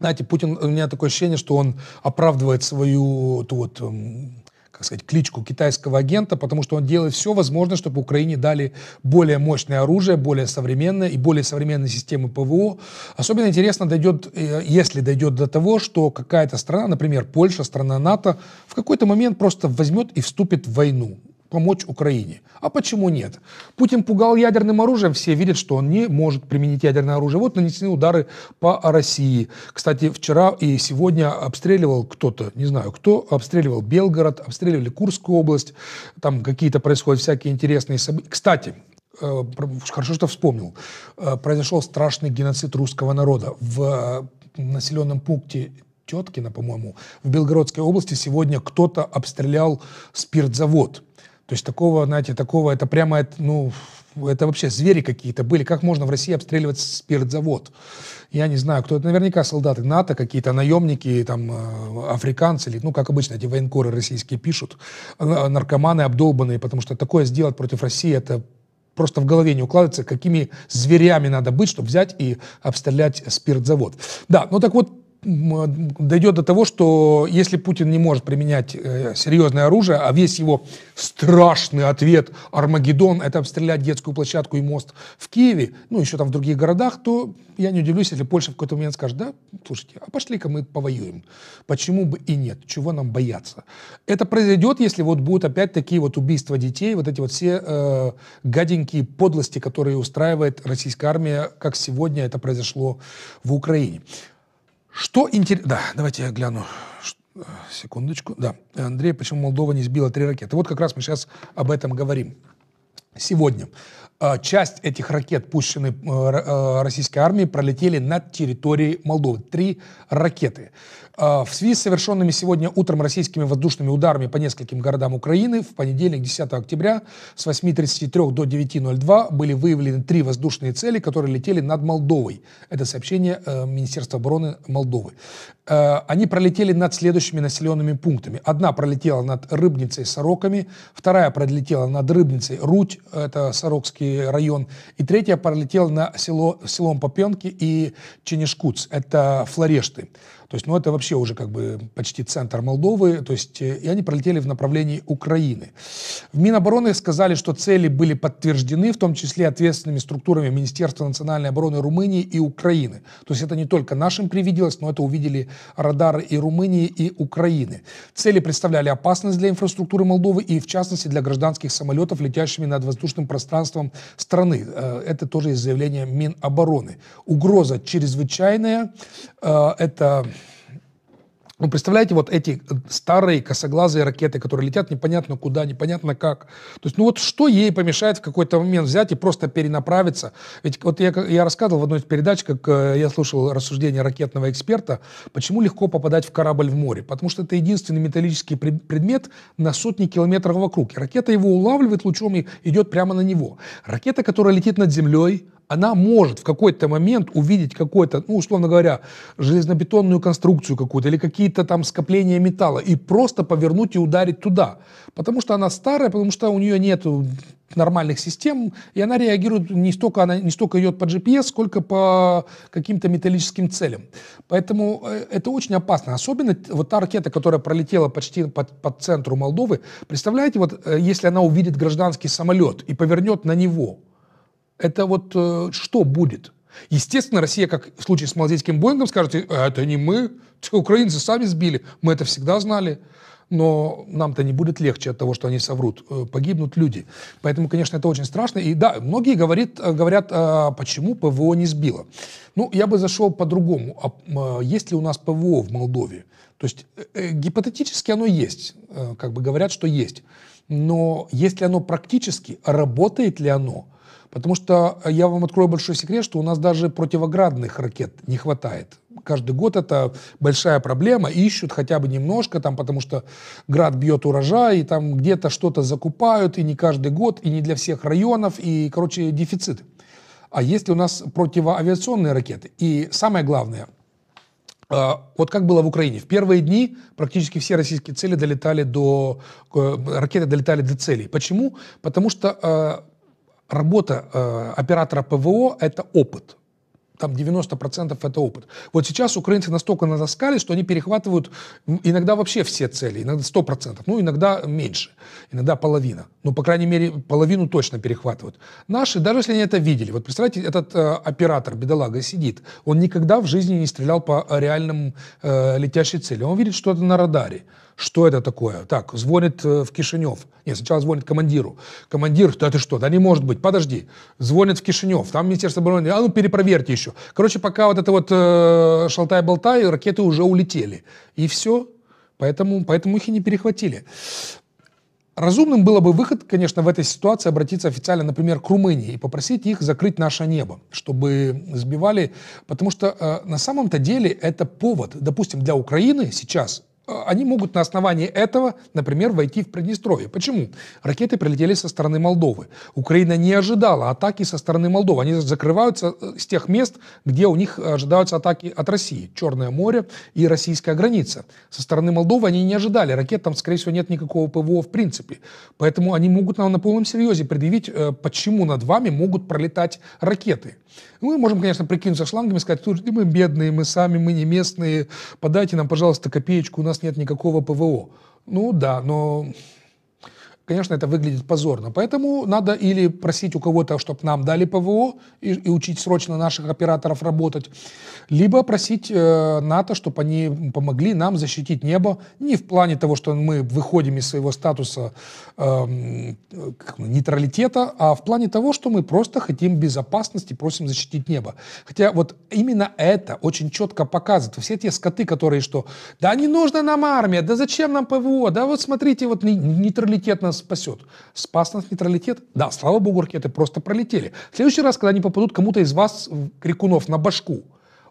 Знаете, Путин, у меня такое ощущение, что он оправдывает свою ту вот, эм, как сказать, кличку китайского агента, потому что он делает все возможное, чтобы Украине дали более мощное оружие, более современное и более современные системы ПВО. Особенно интересно дойдет, э, если дойдет до того, что какая-то страна, например, Польша, страна НАТО, в какой-то момент просто возьмет и вступит в войну помочь Украине. А почему нет? Путин пугал ядерным оружием, все видят, что он не может применить ядерное оружие. Вот нанесены удары по России. Кстати, вчера и сегодня обстреливал кто-то, не знаю, кто обстреливал Белгород, обстреливали Курскую область, там какие-то происходят всякие интересные события. Кстати, э, хорошо, что вспомнил, э, произошел страшный геноцид русского народа в э, населенном пункте Теткина, по-моему, в Белгородской области сегодня кто-то обстрелял спиртзавод. То есть такого, знаете, такого, это прямо, ну, это вообще звери какие-то были. Как можно в России обстреливать спиртзавод? Я не знаю, кто это. Наверняка солдаты НАТО, какие-то наемники, там, э, африканцы, или, ну, как обычно, эти военкоры российские пишут, э, наркоманы обдолбанные, потому что такое сделать против России, это просто в голове не укладывается, какими зверями надо быть, чтобы взять и обстрелять спиртзавод. Да, ну так вот, а, дойдет до того, что если Путин не может применять э, серьезное оружие, а весь его страшный ответ Армагеддон – это обстрелять детскую площадку и мост в Киеве, ну, еще там в других городах, то я не удивлюсь, если Польша в какой-то момент скажет, да, слушайте, а пошли-ка мы повоюем. Почему бы и нет? Чего нам бояться? Это произойдет, если вот будут опять такие вот убийства детей, вот эти вот все э, гаденькие подлости, которые устраивает российская армия, как сегодня это произошло в Украине. Что интересно... Да, давайте я гляну. Э, секундочку. Да. Андрей, почему Молдова не сбила три ракеты? Вот как раз мы сейчас об этом говорим сегодня. А, часть этих ракет, пущенных э, э, российской армией, пролетели над территорией Молдовы. Три ракеты. А, в связи с совершенными сегодня утром российскими воздушными ударами по нескольким городам Украины в понедельник, 10 октября, с 8.33 до 9.02 были выявлены три воздушные цели, которые летели над Молдовой. Это сообщение э, Министерства обороны Молдовы. Они пролетели над следующими населенными пунктами. Одна пролетела над Рыбницей Сороками, вторая пролетела над Рыбницей Руть, это Сорокский район, и третья пролетела на село, селом Попенки и Ченешкуц, это Флорешты. То есть, ну, это вообще уже как бы почти центр Молдовы, то есть, э, и они пролетели в направлении Украины. В Минобороны сказали, что цели были подтверждены, в том числе ответственными структурами Министерства национальной обороны Румынии и Украины. То есть, это не только нашим привиделось, но это увидели радары и Румынии, и Украины. Цели представляли опасность для инфраструктуры Молдовы и, в частности, для гражданских самолетов, летящими над воздушным пространством страны. Э, это тоже из заявления Минобороны. Угроза чрезвычайная. Э, это ну, представляете, вот эти э, старые косоглазые ракеты, которые летят непонятно куда, непонятно как. То есть, ну вот что ей помешает в какой-то момент взять и просто перенаправиться? Ведь вот я, я рассказывал в одной из передач, как э, я слушал рассуждение ракетного эксперта, почему легко попадать в корабль в море. Потому что это единственный металлический пред, предмет на сотни километров вокруг. И ракета его улавливает лучом и идет прямо на него. Ракета, которая летит над землей, она может в какой-то момент увидеть какую-то, ну, условно говоря, железнобетонную конструкцию какую-то или какие-то там скопления металла и просто повернуть и ударить туда. Потому что она старая, потому что у нее нет нормальных систем, и она реагирует не столько, она не столько идет по GPS, сколько по каким-то металлическим целям. Поэтому э, это очень опасно. Особенно вот та ракета, которая пролетела почти под, под центру Молдовы, представляете, вот э, если она увидит гражданский самолет и повернет на него – это вот э, что будет? Естественно, Россия, как в случае с малазийским Боингом, скажет, «Э, это не мы, украинцы сами сбили, мы это всегда знали. Но нам-то не будет легче от того, что они соврут. Э, погибнут люди. Поэтому, конечно, это очень страшно. И да, многие говорит, э, говорят, а почему ПВО не сбило. Ну, я бы зашел по-другому. А есть ли у нас ПВО в Молдове? То есть гипотетически оно есть. Как бы говорят, что есть. Но есть ли оно практически? Работает ли оно? Потому что э, я вам открою большой секрет, что у нас даже противоградных ракет не хватает. Каждый год это большая проблема. Ищут хотя бы немножко, там, потому что град бьет урожай, и там где-то что-то закупают, и не каждый год, и не для всех районов, и, короче, дефицит. А есть ли у нас противоавиационные ракеты? И самое главное, э, вот как было в Украине. В первые дни практически все российские цели долетали до... Э, ракеты долетали до целей. Почему? Потому что работа э, оператора ПВО – это опыт. Там 90% это опыт. Вот сейчас украинцы настолько натаскали, что они перехватывают иногда вообще все цели, иногда 100%, ну иногда меньше, иногда половина. Ну, по крайней мере, половину точно перехватывают. Наши, даже если они это видели, вот представляете, этот э, оператор, бедолага, сидит, он никогда в жизни не стрелял по э, реальным э, летящей цели. Он видит что-то на радаре. Что это такое? Так, звонит э, в Кишинев. Нет, сначала звонит командиру. Командир, да ты что, да не может быть, подожди. Звонит в Кишинев, там Министерство обороны, а ну перепроверьте еще. Короче, пока вот это вот э, шалтай-болтай, ракеты уже улетели. И все. Поэтому, поэтому их и не перехватили. Разумным было бы выход, конечно, в этой ситуации обратиться официально, например, к Румынии и попросить их закрыть наше небо, чтобы сбивали, потому что э, на самом-то деле это повод, допустим, для Украины сейчас а, они могут на основании этого, например, войти в Приднестровье. Почему? Ракеты прилетели со стороны Молдовы. Украина не ожидала атаки со стороны Молдовы. Они закрываются э, с тех мест, где у них ожидаются атаки от России. Черное море и российская граница. Со стороны Молдовы они не ожидали. Ракет там, скорее всего, нет никакого ПВО в принципе. Поэтому они могут нам на полном серьезе предъявить, э, почему над вами могут пролетать ракеты. Мы можем, конечно, прикинуться шлангами и сказать, мы бедные, мы сами, мы не местные, подайте нам, пожалуйста, копеечку, у нас нет никакого ПВО. Ну да, но конечно, это выглядит позорно. Поэтому надо или просить у кого-то, чтобы нам дали ПВО и, и учить срочно наших операторов работать, либо просить э, НАТО, чтобы они помогли нам защитить небо не в плане того, что мы выходим из своего статуса э, нейтралитета, а в плане того, что мы просто хотим безопасности, просим защитить небо. Хотя вот именно это очень четко показывает. Все те скоты, которые что, да не нужна нам армия, да зачем нам ПВО, да вот смотрите, вот нейтралитет нас нас спасет. Спас нас нейтралитет? Да, слава богу, ракеты просто пролетели. В следующий раз, когда они попадут кому-то из вас, крикунов, на башку,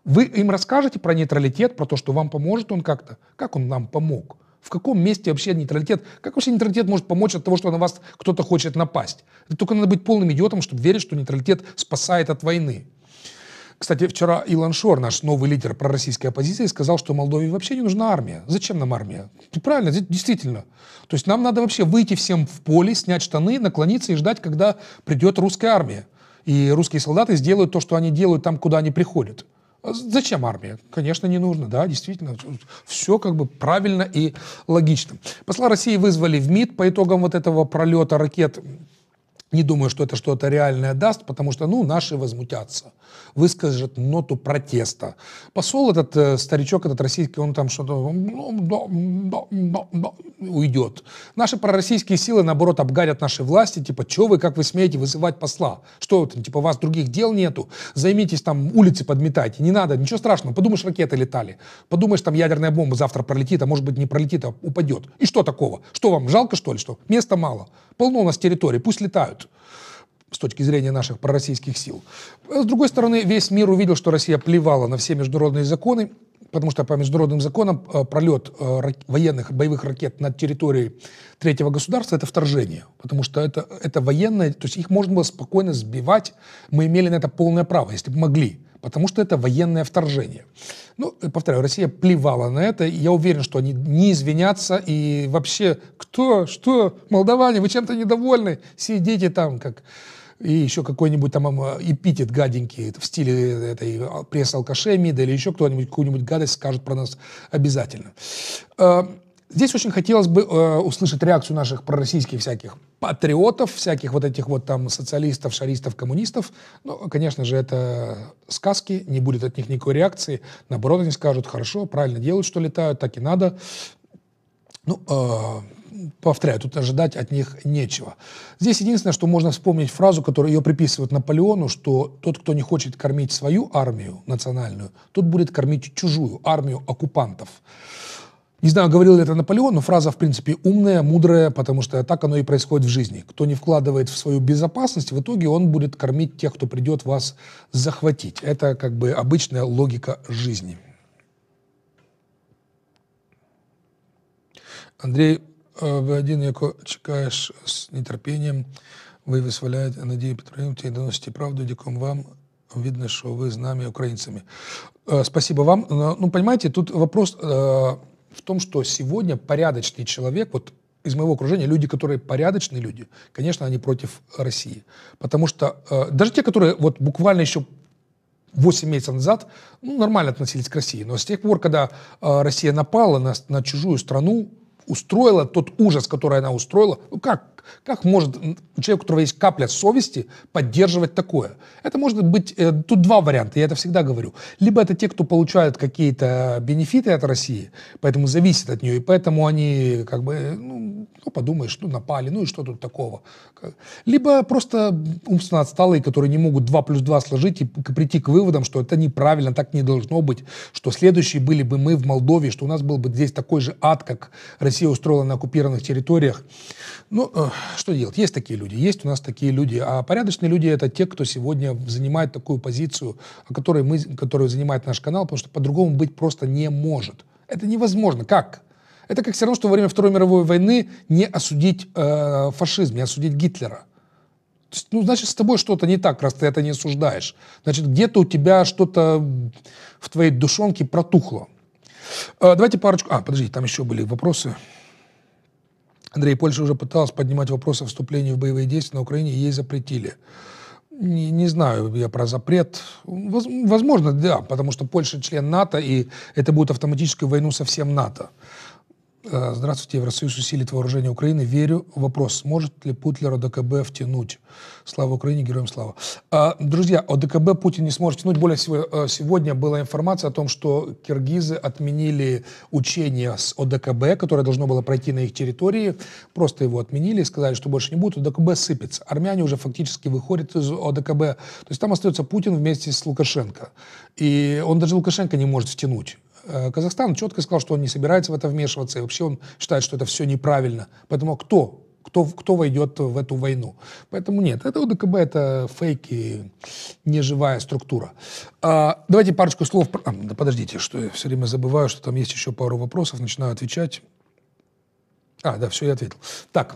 вы им расскажете про нейтралитет, про то, что вам поможет он как-то? Как он нам помог? В каком месте вообще нейтралитет? Как вообще нейтралитет может помочь от того, что на вас кто-то хочет напасть? Это только надо быть полным идиотом, чтобы верить, что нейтралитет спасает от войны. Кстати, вчера Илон Шор, наш новый лидер пророссийской оппозиции, сказал, что Молдове вообще не нужна армия. Зачем нам армия? И ну, правильно, действительно. То есть нам надо вообще выйти всем в поле, снять штаны, наклониться и ждать, когда придет русская армия. И русские солдаты сделают то, что они делают там, куда они приходят. А зачем армия? Конечно, не нужно, да, действительно. Все как бы правильно и логично. Посла России вызвали в МИД по итогам вот этого пролета ракет. Не думаю, что это что-то реальное даст, потому что, ну, наши возмутятся выскажет ноту протеста. Посол этот, э, старичок этот российский, он там что-то уйдет. Наши пророссийские силы, наоборот, обгадят наши власти, типа, что вы, как вы смеете вызывать посла? Что это, типа, у вас других дел нету? Займитесь там, улицы подметайте, не надо, ничего страшного. Подумаешь, ракеты летали. Подумаешь, там ядерная бомба завтра пролетит, а может быть не пролетит, а упадет. И что такого? Что вам, жалко, что ли, что? Места мало. Полно у нас территории, пусть летают с точки зрения наших пророссийских сил. Э, с другой стороны, весь мир увидел, что Россия плевала на все международные законы, потому что по международным законам э, пролет э, военных боевых ракет над территорией третьего государства – это вторжение, потому что это, это военное, то есть их можно было спокойно сбивать, мы имели на это полное право, если бы могли, потому что это военное вторжение. Ну, повторяю, Россия плевала на это, и я уверен, что они не извинятся, и вообще, кто, что, молдаване, вы чем-то недовольны, сидите там, как и еще какой-нибудь там эпитет гаденький в стиле этой прессы алкашемии да или еще кто-нибудь какую-нибудь гадость скажет про нас обязательно. А, здесь очень хотелось бы э, услышать реакцию наших пророссийских всяких патриотов, всяких вот этих вот там социалистов, шаристов, коммунистов. Ну, конечно же, это сказки, не будет от них никакой реакции. Наоборот, они скажут, хорошо, правильно делают, что летают, так и надо. Ну, а, повторяю, тут ожидать от них нечего. Здесь единственное, что можно вспомнить фразу, которую ее приписывают Наполеону, что тот, кто не хочет кормить свою армию национальную, тот будет кормить чужую армию оккупантов. Не знаю, говорил ли это Наполеон, но фраза, в принципе, умная, мудрая, потому что так оно и происходит в жизни. Кто не вкладывает в свою безопасность, в итоге он будет кормить тех, кто придет вас захватить. Это как бы обычная логика жизни. Андрей Б1, э, яку чекаєш з нетерпінням, ви визволяєте а Надії Петрівні і доносите правду, дякую вам. Видно, що ви з нами, украинцами. Э, спасибо вам. Э, ну, понимаете, тут вопрос в том, что сегодня порядочный человек, вот из моего окружения люди, которые порядочные люди, конечно, они против России. Потому что э, даже те, которые вот буквально еще 8 месяцев назад ну, нормально относились к России, но с тех пор, когда э, Россия напала на, на чужую страну, устроила тот ужас, который она устроила, ну как как может человек, у которого есть капля совести, поддерживать такое? Это может быть... Э, тут два варианта, я это всегда говорю. Либо это те, кто получают какие-то бенефиты от России, поэтому зависит от нее, и поэтому они как бы, э, ну, ну подумаешь, ну, напали, ну и что тут такого? Либо просто умственно отсталые, которые не могут 2 плюс 2 сложить и прийти к выводам, что это неправильно, так не должно быть, что следующие были бы мы в Молдове, что у нас был бы здесь такой же ад, как Россия устроила на оккупированных территориях. Ну, э, что делать? Есть такие люди, есть у нас такие люди. А порядочные люди это те, кто сегодня занимает такую позицию, которой мы, которую занимает наш канал, потому что по-другому быть просто не может. Это невозможно. Как? Это как все равно, что во время Второй мировой войны не осудить э, фашизм, не осудить Гитлера. То есть, ну, значит, с тобой что-то не так, раз ты это не осуждаешь. Значит, где-то у тебя что-то в твоей душонке протухло. Э, давайте парочку... А, подожди, там еще были вопросы. Андрей, Польша уже пыталась поднимать вопрос о вступлении в боевые действия на Украине, ей запретили. Не, не знаю я про запрет. Возможно, да, потому что Польша член НАТО, и это будет автоматическую войну со всем НАТО. Э, здравствуйте, Евросоюз усилит вооружение Украины. Верю. Вопрос, сможет ли Путлер ОДКБ втянуть? Слава Украине, героям слава. А, друзья, ОДКБ Путин не сможет втянуть. Более всего, э, сегодня была информация о том, что киргизы отменили учение с ОДКБ, которое должно было пройти на их территории. Просто его отменили и сказали, что больше не будет. ОДКБ сыпется. Армяне уже фактически выходят из ОДКБ. То есть там остается Путин вместе с Лукашенко. И он даже Лукашенко не может втянуть. Э, Казахстан четко сказал, что он не собирается в это вмешиваться, и вообще он считает, что это все неправильно. Поэтому кто? Кто, кто войдет в эту войну? Поэтому нет, это УДКБ, это фейки, неживая структура. А, давайте парочку слов... Про... А, да подождите, что я все время забываю, что там есть еще пару вопросов, начинаю отвечать. А, да, все, я ответил. Так,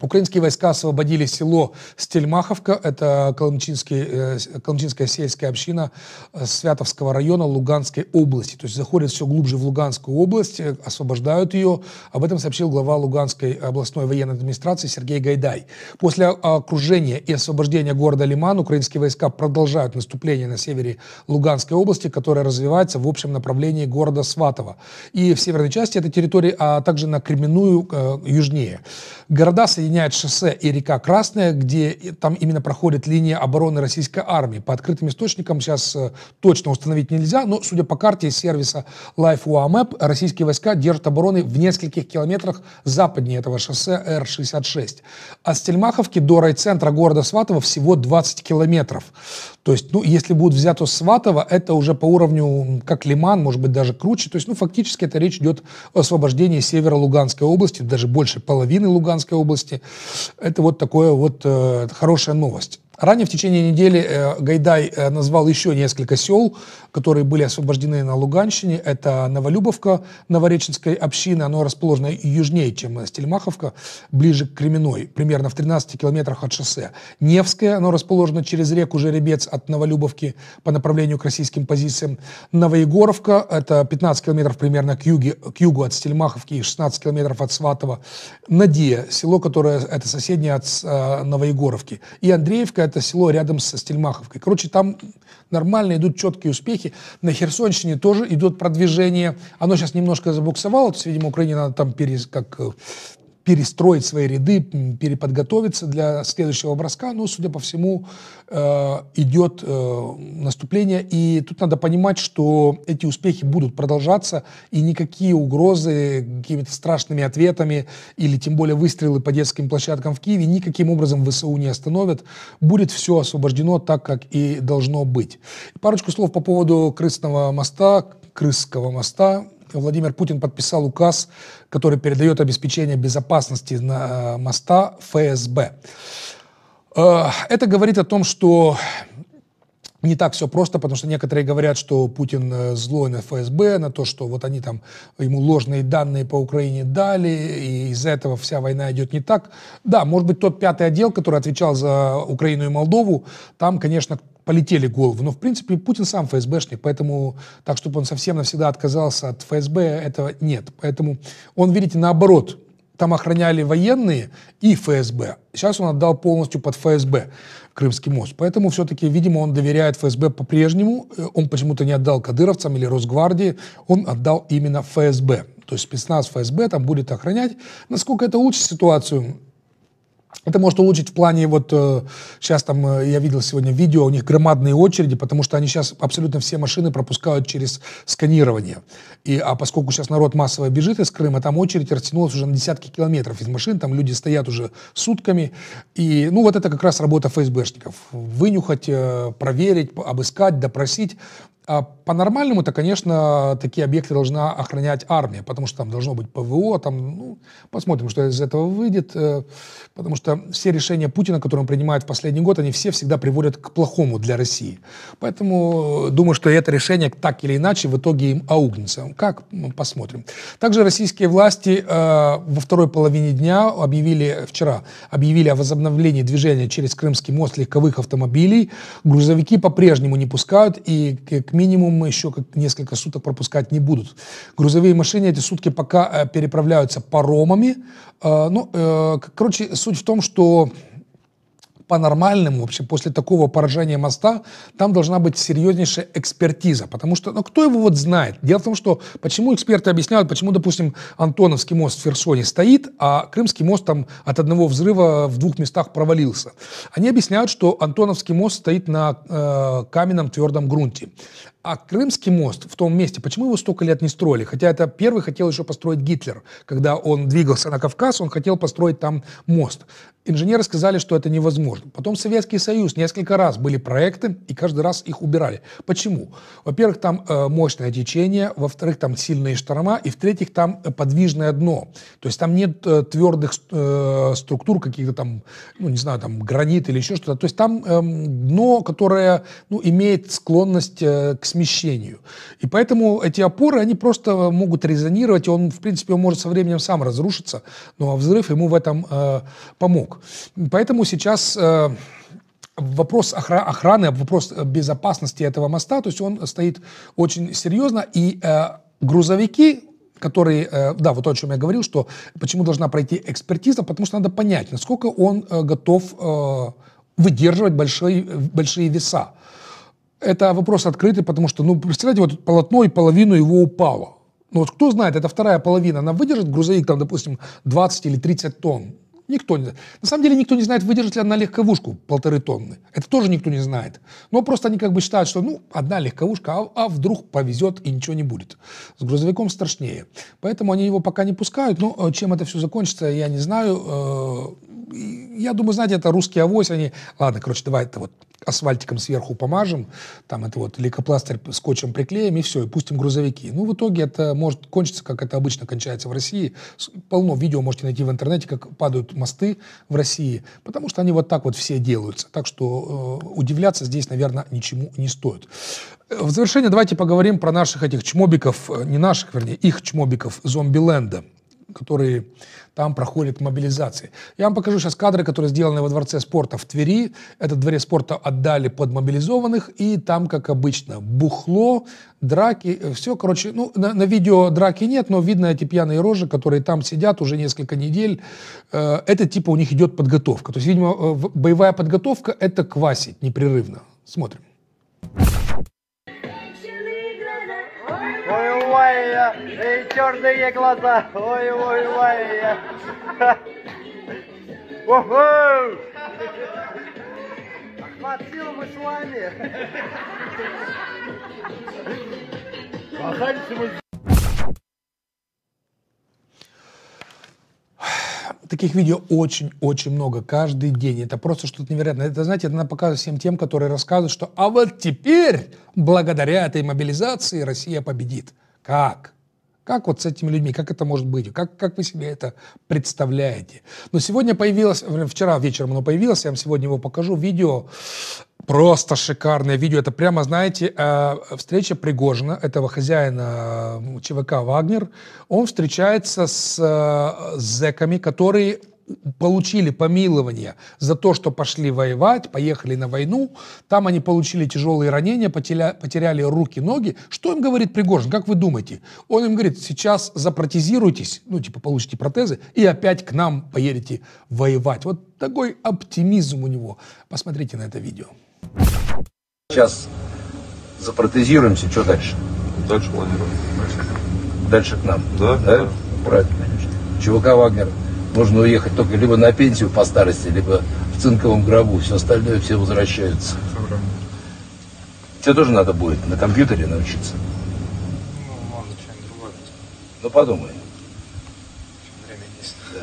Украинские войска освободили село Стельмаховка, это Калмчинская э, сельская община э, Святовского района Луганской области. То есть заходят все глубже в Луганскую область, э, освобождают ее. Об этом сообщил глава Луганской областной военной администрации Сергей Гайдай. После окружения и освобождения города Лиман украинские войска продолжают наступление на севере Луганской области, которое развивается в общем направлении города Сватово. И в северной части этой территории, а также на Кременную южнее. Города соединяются соединяет шоссе и река Красная, где там именно проходит линия обороны российской армии. По открытым источникам сейчас э, точно установить нельзя, но, судя по карте сервиса Life UAMAP, российские войска держат обороны в нескольких километрах западнее этого шоссе Р-66. От Стельмаховки до райцентра города Сватова всего 20 километров. То есть, ну, если будет взято Сватово, это уже по уровню как Лиман, может быть, даже круче. То есть, ну, фактически это речь идет о освобождении севера Луганской области, даже больше половины Луганской области. Это вот такое вот э, хорошая новость. Ранее в течение недели э, Гайдай э, назвал еще несколько сел которые были освобождены на Луганщине. Это Новолюбовка Новореченской общины, оно расположено южнее, чем Стельмаховка, ближе к Кременной, примерно в 13 километрах от шоссе. Невское, оно расположено через реку Жеребец от Новолюбовки по направлению к российским позициям. Новоегоровка, это 15 километров примерно к, юге, к югу от Стельмаховки и 16 километров от Сватова. Надия, село, которое это соседнее от э, Новоегоровки. И Андреевка, это село рядом со Стельмаховкой. Короче, там нормально идут четкие успехи успехи. На Херсонщине тоже идет продвижение. Оно сейчас немножко забуксовало, то есть, видимо, Украине надо там перес, как э, перестроить свои ряды, переподготовиться для следующего броска, но, судя по всему, э, идет э, наступление. И тут надо понимать, что эти успехи будут продолжаться, и никакие угрозы какими-то страшными ответами или тем более выстрелы по детским площадкам в Киеве никаким образом ВСУ не остановят. Будет все освобождено так, как и должно быть. Парочку слов по поводу Крысного моста, Крысского моста. Владимир Путин подписал указ, который передает обеспечение безопасности на э, моста ФСБ. Э, это говорит о том, что не так все просто, потому что некоторые говорят, что Путин э, злой на ФСБ, на то, что вот они там ему ложные данные по Украине дали, и из-за этого вся война идет не так. Да, может быть, тот пятый отдел, который отвечал за Украину и Молдову, там, конечно, полетели головы. Но, в принципе, Путин сам ФСБшник, поэтому так, чтобы он совсем навсегда отказался от ФСБ, этого нет. Поэтому он, видите, наоборот, там охраняли военные и ФСБ. Сейчас он отдал полностью под ФСБ. Крымский мост. Поэтому все-таки, видимо, он доверяет ФСБ по-прежнему. Э, он почему-то не отдал кадыровцам или Росгвардии, он отдал именно ФСБ. То есть спецназ ФСБ там будет охранять. Насколько это улучшит ситуацию, это может улучшить в плане, вот сейчас э, там э, я видел сегодня видео, у них громадные очереди, потому что они сейчас абсолютно все машины пропускают через сканирование. И, а поскольку сейчас народ массово бежит из Крыма, там очередь растянулась уже на десятки километров из машин, там люди стоят уже сутками. И, ну, вот это как раз работа ФСБшников. Вынюхать, э, проверить, обыскать, допросить. А По-нормальному, то, конечно, такие объекты должна охранять армия, потому что там должно быть ПВО, там, ну, посмотрим, что из этого выйдет, э, потому что все решения Путина, которые он принимает в последний год, они все всегда приводят к плохому для России. Поэтому э, думаю, что это решение так или иначе в итоге им аугнется. Как? Ну, посмотрим. Также российские власти э, во второй половине дня объявили, вчера, объявили о возобновлении движения через Крымский мост легковых автомобилей. Грузовики по-прежнему не пускают, и к минимум еще как несколько суток пропускать не будут. Грузовые машины эти сутки пока э, переправляются паромами. Э, ну, э, короче, суть в том, что по-нормальному, вообще после такого поражения моста, там должна быть серьезнейшая экспертиза, потому что, ну кто его вот знает? Дело в том, что почему эксперты объясняют, почему, допустим, Антоновский мост в Херсоне стоит, а Крымский мост там от одного взрыва в двух местах провалился. Они объясняют, что Антоновский мост стоит на э, каменном твердом грунте. А Крымский мост в том месте, почему его столько лет не строили? Хотя это первый хотел еще построить Гитлер. Когда он двигался на Кавказ, он хотел построить там мост. Инженеры сказали, что это невозможно. Потом Советский Союз несколько раз были проекты, и каждый раз их убирали. Почему? Во-первых, там э, мощное течение, во-вторых, там сильные шторма, и в-третьих, там э, подвижное дно. То есть там нет э, твердых э, структур, каких-то там, ну, не знаю, там гранит или еще что-то. То есть там э, дно, которое ну, имеет склонность э, к смерти смещению. И поэтому эти опоры, они просто могут резонировать, и он, в принципе, он может со временем сам разрушиться, но ну, а взрыв ему в этом э, помог. Поэтому сейчас... Э, вопрос охраны, вопрос э, безопасности этого моста, то есть он стоит очень серьезно, и э, грузовики который, э, да, вот то, о чем я говорил, что почему должна пройти экспертиза, потому что надо понять, насколько он э, готов выдерживать большие, большие веса это вопрос открытый, потому что, ну, представляете, вот полотно и половину его упало. Ну вот кто знает, это вторая половина, она выдержит грузовик, там, допустим, 20 или 30 тонн? Никто не знает. На самом деле никто не знает, выдержит ли она легковушку полторы тонны. Это тоже никто не знает. Но просто они как бы считают, что ну, одна легковушка, а, а вдруг повезет и ничего не будет. С грузовиком страшнее. Поэтому они его пока не пускают. Но э, чем это все закончится, я не знаю. Э, я думаю, знаете, это русские авось, они, ладно, короче, давай это вот асфальтиком сверху помажем, там это вот лейкопластырь скотчем приклеим и все, и пустим грузовики. Ну, в итоге это может кончиться, как это обычно кончается в России. Полно видео можете найти в интернете, как падают мосты в России, потому что они вот так вот все делаются. Так что э, удивляться здесь, наверное, ничему не стоит. Э, в завершение давайте поговорим про наших этих чмобиков, э, не наших, вернее, их чмобиков, зомбиленда которые там проходят мобилизации. Я вам покажу сейчас кадры, которые сделаны во Дворце спорта в Твери. Этот дворец спорта отдали под мобилизованных, и там, как обычно, бухло, драки, э, все, короче, ну, на, на видео драки нет, но видно эти пьяные рожи, которые там сидят уже несколько недель. Э, это типа у них идет подготовка. То есть, видимо, э, боевая подготовка – это квасить непрерывно. Смотрим ой, ой, э, черные глаза, ой, ой, ой. Подсил мы с вами. Таких видео очень-очень много каждый день. Это просто что-то невероятное. Это, знаете, это надо показывать всем тем, которые рассказывают, что а вот теперь, благодаря этой мобилизации, Россия победит. Как? Как вот с этими людьми, как это может быть, как, как вы себе это представляете? Но сегодня появилось, вчера вечером оно появилось, я вам сегодня его покажу, видео, просто шикарное видео, это прямо, знаете, э, встреча Пригожина, этого хозяина ЧВК «Вагнер», он встречается с э, зэками, которые получили помилование за то, что пошли воевать, поехали на войну. Там они получили тяжелые ранения, потеря, потеряли руки, ноги. Что им говорит Пригожин? Как вы думаете? Он им говорит, сейчас запротезируйтесь, ну, типа, получите протезы, и опять к нам поедете воевать. Вот такой оптимизм у него. Посмотрите на это видео. Сейчас запротезируемся. Что дальше? Дальше планируем. Дальше к нам? Да. да? да. Правильно. ЧВК «Вагнер» Можно уехать только либо на пенсию по старости, либо в цинковом гробу. Все остальное все возвращаются. Тебе тоже надо будет на компьютере научиться. Ну, можно что-нибудь другое. Ну, подумай. Время есть. Да.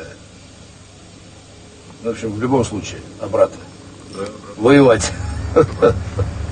Ну, в общем, в любом случае, обратно. Да, обратно. Воевать. Обратно.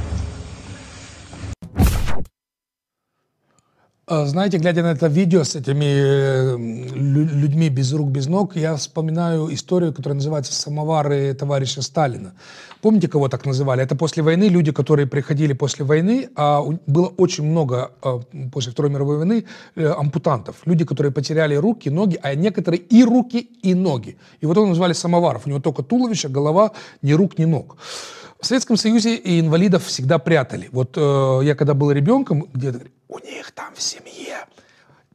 А, знаете, глядя на это видео с этими э, людьми без рук, без ног, я вспоминаю историю, которая называется «Самовары товарища Сталина». Помните, кого так называли? Это после войны люди, которые приходили после войны, а было очень много а, после Второй мировой войны э, ампутантов. Люди, которые потеряли руки, ноги, а некоторые и руки, и ноги. И вот он называли самоваров. У него только туловище, голова, ни рук, ни ног. В Советском Союзе и инвалидов всегда прятали. Вот э, я когда был ребенком, где-то у них там в семье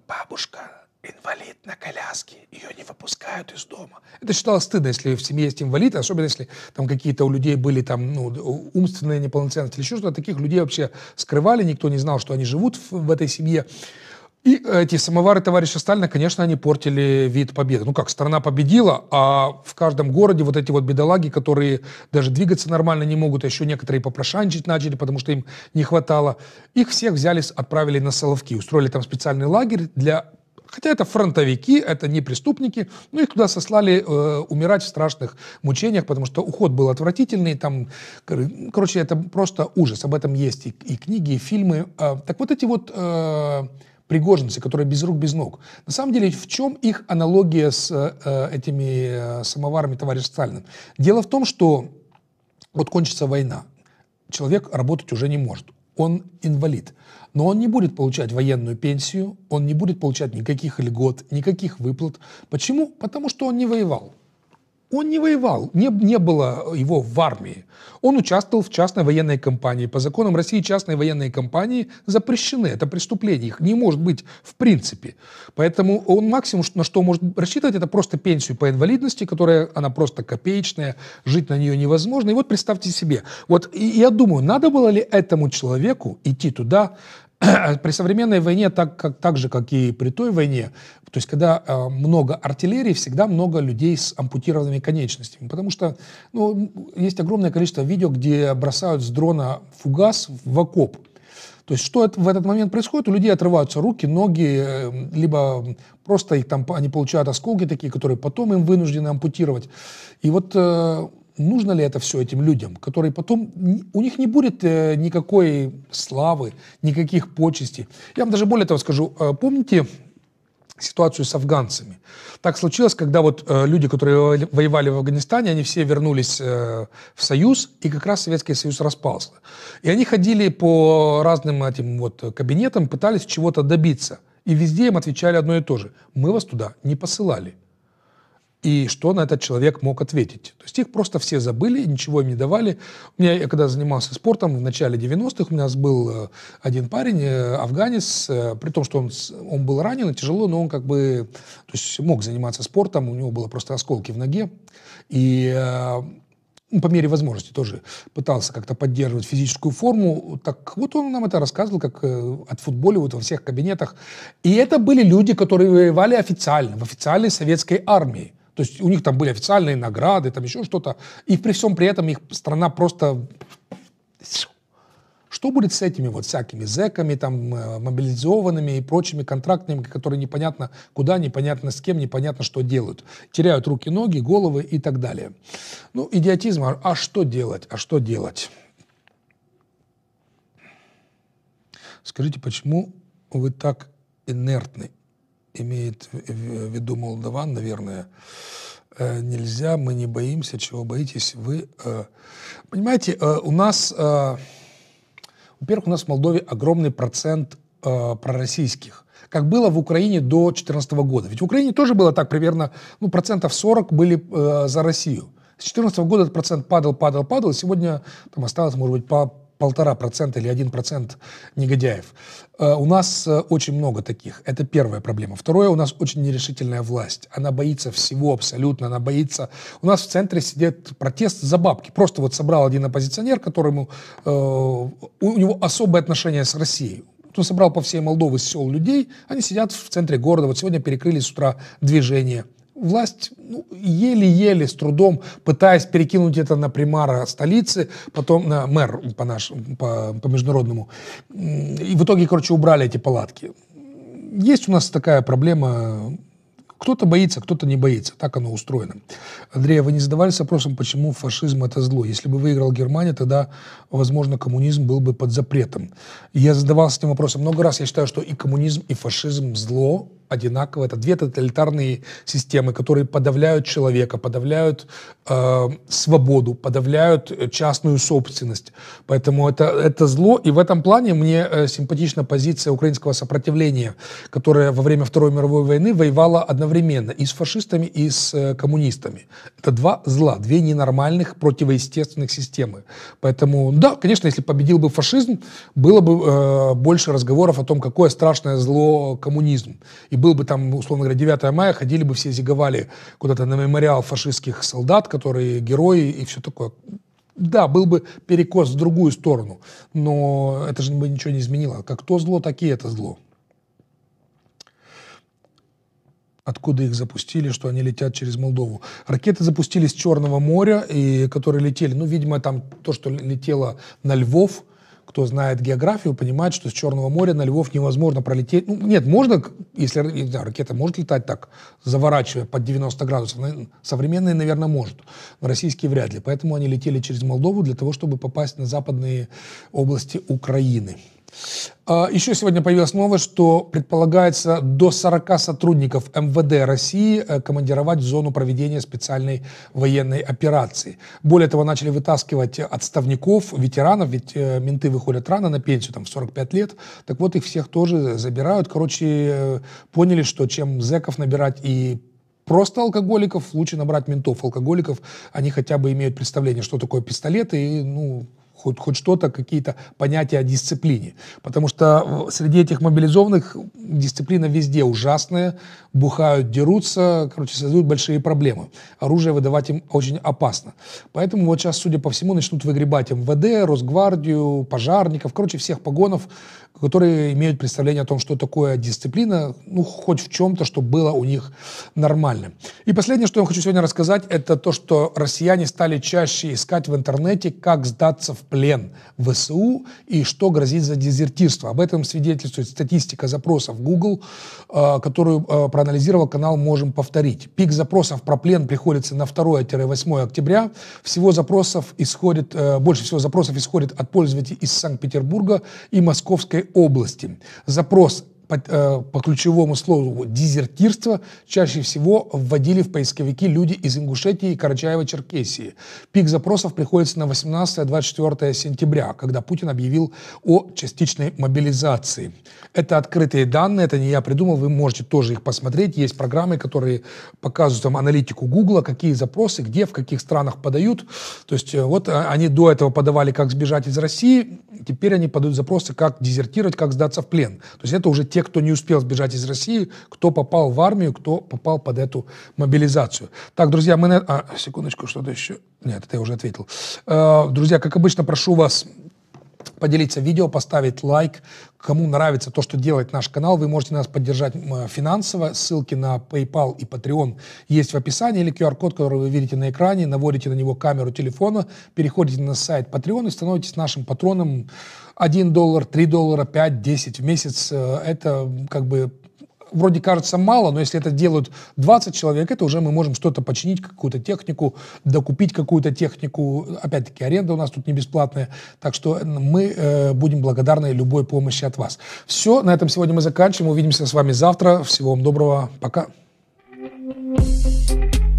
бабушка инвалид на коляске, ее не выпускают из дома. Это считалось стыдно, если в семье есть инвалид, особенно если там какие-то у людей были там, ну, умственные неполноценности или еще что-то. Таких людей вообще скрывали, никто не знал, что они живут в, в этой семье. И эти самовары товарища Сталина, конечно, они портили вид победы. Ну как, страна победила, а в каждом городе вот эти вот бедолаги, которые даже двигаться нормально не могут, а еще некоторые попрошанчить начали, потому что им не хватало. Их всех взяли, отправили на Соловки, устроили там специальный лагерь для Хотя это фронтовики, это не преступники, но их туда сослали э, умирать в страшных мучениях, потому что уход был отвратительный, там, короче, это просто ужас. Об этом есть и, и книги, и фильмы. Э, так вот эти вот э, пригожинцы, которые без рук, без ног. На самом деле, в чем их аналогия с э, этими э, самоварами товарища Сталина? Дело в том, что вот кончится война, человек работать уже не может, он инвалид. Но он не будет получать военную пенсию, он не будет получать никаких льгот, никаких выплат. Почему? Потому что он не воевал. Он не воевал, не, не было его в армии. Он участвовал в частной военной кампании. По законам России частные военные кампании запрещены. Это преступление. Их не может быть в принципе. Поэтому он максимум, на что может рассчитывать, это просто пенсию по инвалидности, которая, она просто копеечная, жить на нее невозможно. И вот представьте себе, вот я думаю, надо было ли этому человеку идти туда, при современной войне, так, как, так же, как и при той войне, то есть когда э, много артиллерии, всегда много людей с ампутированными конечностями. Потому что ну, есть огромное количество видео, где бросают с дрона фугас в окоп. То есть что это, в этот момент происходит? У людей отрываются руки, ноги, э, либо просто их там, они получают осколки такие, которые потом им вынуждены ампутировать. И вот э, нужно ли это все этим людям, которые потом, у них не будет э, никакой славы, никаких почестей. Я вам даже более того скажу, э, помните ситуацию с афганцами? Так случилось, когда вот э, люди, которые воевали в Афганистане, они все вернулись э, в Союз, и как раз Советский Союз распался. И они ходили по разным этим вот кабинетам, пытались чего-то добиться. И везде им отвечали одно и то же. Мы вас туда не посылали и что на этот человек мог ответить. То есть их просто все забыли, ничего им не давали. У меня, я когда занимался спортом в начале 90-х, у нас был э, один парень, э, афганец, э, при том, что он, он был ранен, тяжело, но он как бы то есть мог заниматься спортом, у него было просто осколки в ноге. И ну, по мере возможности тоже пытался как-то поддерживать физическую форму. Так вот он нам это рассказывал, как от футбола вот во всех кабинетах. И это были люди, которые воевали официально, в официальной советской армии. То есть у них там были официальные награды, там еще что-то. И при всем при этом их страна просто... Что будет с этими вот всякими зэками, там, э, мобилизованными и прочими контрактными, которые непонятно куда, непонятно с кем, непонятно что делают? Теряют руки, ноги, головы и так далее. Ну, идиотизм, а, а что делать, а что делать? Скажите, почему вы так инертны? имеет в виду Молдаван, наверное, э, нельзя, мы не боимся, чего боитесь вы. Э. Понимаете, э, у нас, во-первых, у нас в Молдове огромный процент пророссийских как было в Украине до 2014 года. Ведь в Украине тоже было так, примерно ну, процентов 40 были за Россию. С 2014 года этот процент падал, падал, падал, сегодня там осталось, может быть, по полтора процента или один процент негодяев. Э, у нас э, очень много таких. Это первая проблема. Второе, у нас очень нерешительная власть. Она боится всего абсолютно. Она боится... У нас в центре сидит протест за бабки. Просто вот собрал один оппозиционер, которому... Э, у него особое отношение с Россией. Он собрал по всей Молдовы сел людей. Они сидят в центре города. Вот сегодня перекрыли с утра движение власть ну, еле-еле, с трудом, пытаясь перекинуть это на примара столицы, потом на мэр по, наш, по, по международному. И в итоге, короче, убрали эти палатки. Есть у нас такая проблема кто-то боится, кто-то не боится. Так оно устроено. Андрей, а вы не задавались вопросом, почему фашизм это зло? Если бы выиграл Германия, тогда, возможно, коммунизм был бы под запретом. я задавался этим вопросом много раз. Я считаю, что и коммунизм, и фашизм зло одинаково. Это две тоталитарные системы, которые подавляют человека, подавляют э, свободу, подавляют э, частную собственность. Поэтому это, это зло. И в этом плане мне э, симпатична позиция украинского сопротивления, которое во время Второй мировой войны воевало одновременно и с фашистами, и с э, коммунистами. Это два зла, две ненормальных противоестественных системы. Поэтому, да, конечно, если победил бы фашизм, было бы э, больше разговоров о том, какое страшное зло коммунизм. И был бы там, условно говоря, 9 мая, ходили бы все, зиговали куда-то на мемориал фашистских солдат, которые герои и все такое. Да, был бы перекос в другую сторону, но это же бы ничего не изменило. Как то зло, так и это зло. откуда их запустили, что они летят через Молдову. Ракеты запустились с Черного моря, и, которые летели, ну, видимо, там то, что летело на Львов, кто знает географию, понимает, что с Черного моря на Львов невозможно пролететь. Ну, нет, можно, если не знаю, ракета может летать так, заворачивая под 90 градусов. Современные, наверное, может, но российские вряд ли. Поэтому они летели через Молдову для того, чтобы попасть на западные области Украины. А, Еще сегодня появилась новость, что предполагается до 40 сотрудников МВД России э, командировать в зону проведения специальной военной операции. Более того, начали вытаскивать отставников, ветеранов, ведь э, менты выходят рано на пенсию, там, в 45 лет. Так вот, их всех тоже забирают. Короче, э, поняли, что чем зэков набирать и просто алкоголиков, лучше набрать ментов алкоголиков. Они хотя бы имеют представление, что такое пистолеты и, ну, хоть, хоть что-то, какие-то понятия о дисциплине. Потому что э, среди этих мобилизованных дисциплина везде ужасная, бухают, дерутся, короче, создают большие проблемы. Оружие выдавать им очень опасно. Поэтому вот сейчас, судя по всему, начнут выгребать МВД, Росгвардию, пожарников, короче, всех погонов, которые имеют представление о том, что такое дисциплина, ну, хоть в чем-то, что было у них нормальным. И последнее, что я хочу сегодня рассказать, это то, что россияне стали чаще искать в интернете, как сдаться в плен в СУ и что грозит за дезертирство. Об этом свидетельствует статистика запросов Google, э, которую э, проанализировал канал «Можем повторить». Пик запросов про плен приходится на 2-8 октября. Всего запросов исходит, э, больше всего запросов исходит от пользователей из Санкт-Петербурга и Московской области. Запрос по, э, по ключевому слову дезертирство чаще всего вводили в поисковики люди из Ингушетии и Карачаева-Черкесии. Пик запросов приходится на 18-24 сентября, когда Путин объявил о частичной мобилизации. Это открытые данные, это не я придумал, вы можете тоже их посмотреть. Есть программы, которые показывают там аналитику Гугла, какие запросы, где, в каких странах подают. То есть э, вот э, они до этого подавали, как сбежать из России, теперь они подают запросы, как дезертировать, как сдаться в плен. То есть это уже те те, кто не успел сбежать из России, кто попал в армию, кто попал под эту мобилизацию. Так, друзья, мы... На... А, секундочку, что-то еще... Нет, это я уже ответил. Э, друзья, как обычно, прошу вас поделиться видео, поставить лайк. Кому нравится то, что делает наш канал, вы можете нас поддержать финансово. Ссылки на PayPal и Patreon есть в описании или QR-код, который вы видите на экране. Наводите на него камеру телефона, переходите на сайт Patreon и становитесь нашим патроном 1 доллар, 3 доллара, 5, 10 в месяц, э, это как бы вроде кажется мало, но если это делают 20 человек, это уже мы можем что-то починить, какую-то технику, докупить какую-то технику. Опять-таки, аренда у нас тут не бесплатная, так что э, мы э, будем благодарны любой помощи от вас. Все, на этом сегодня мы заканчиваем. Увидимся с вами завтра. Всего вам доброго. Пока. thank you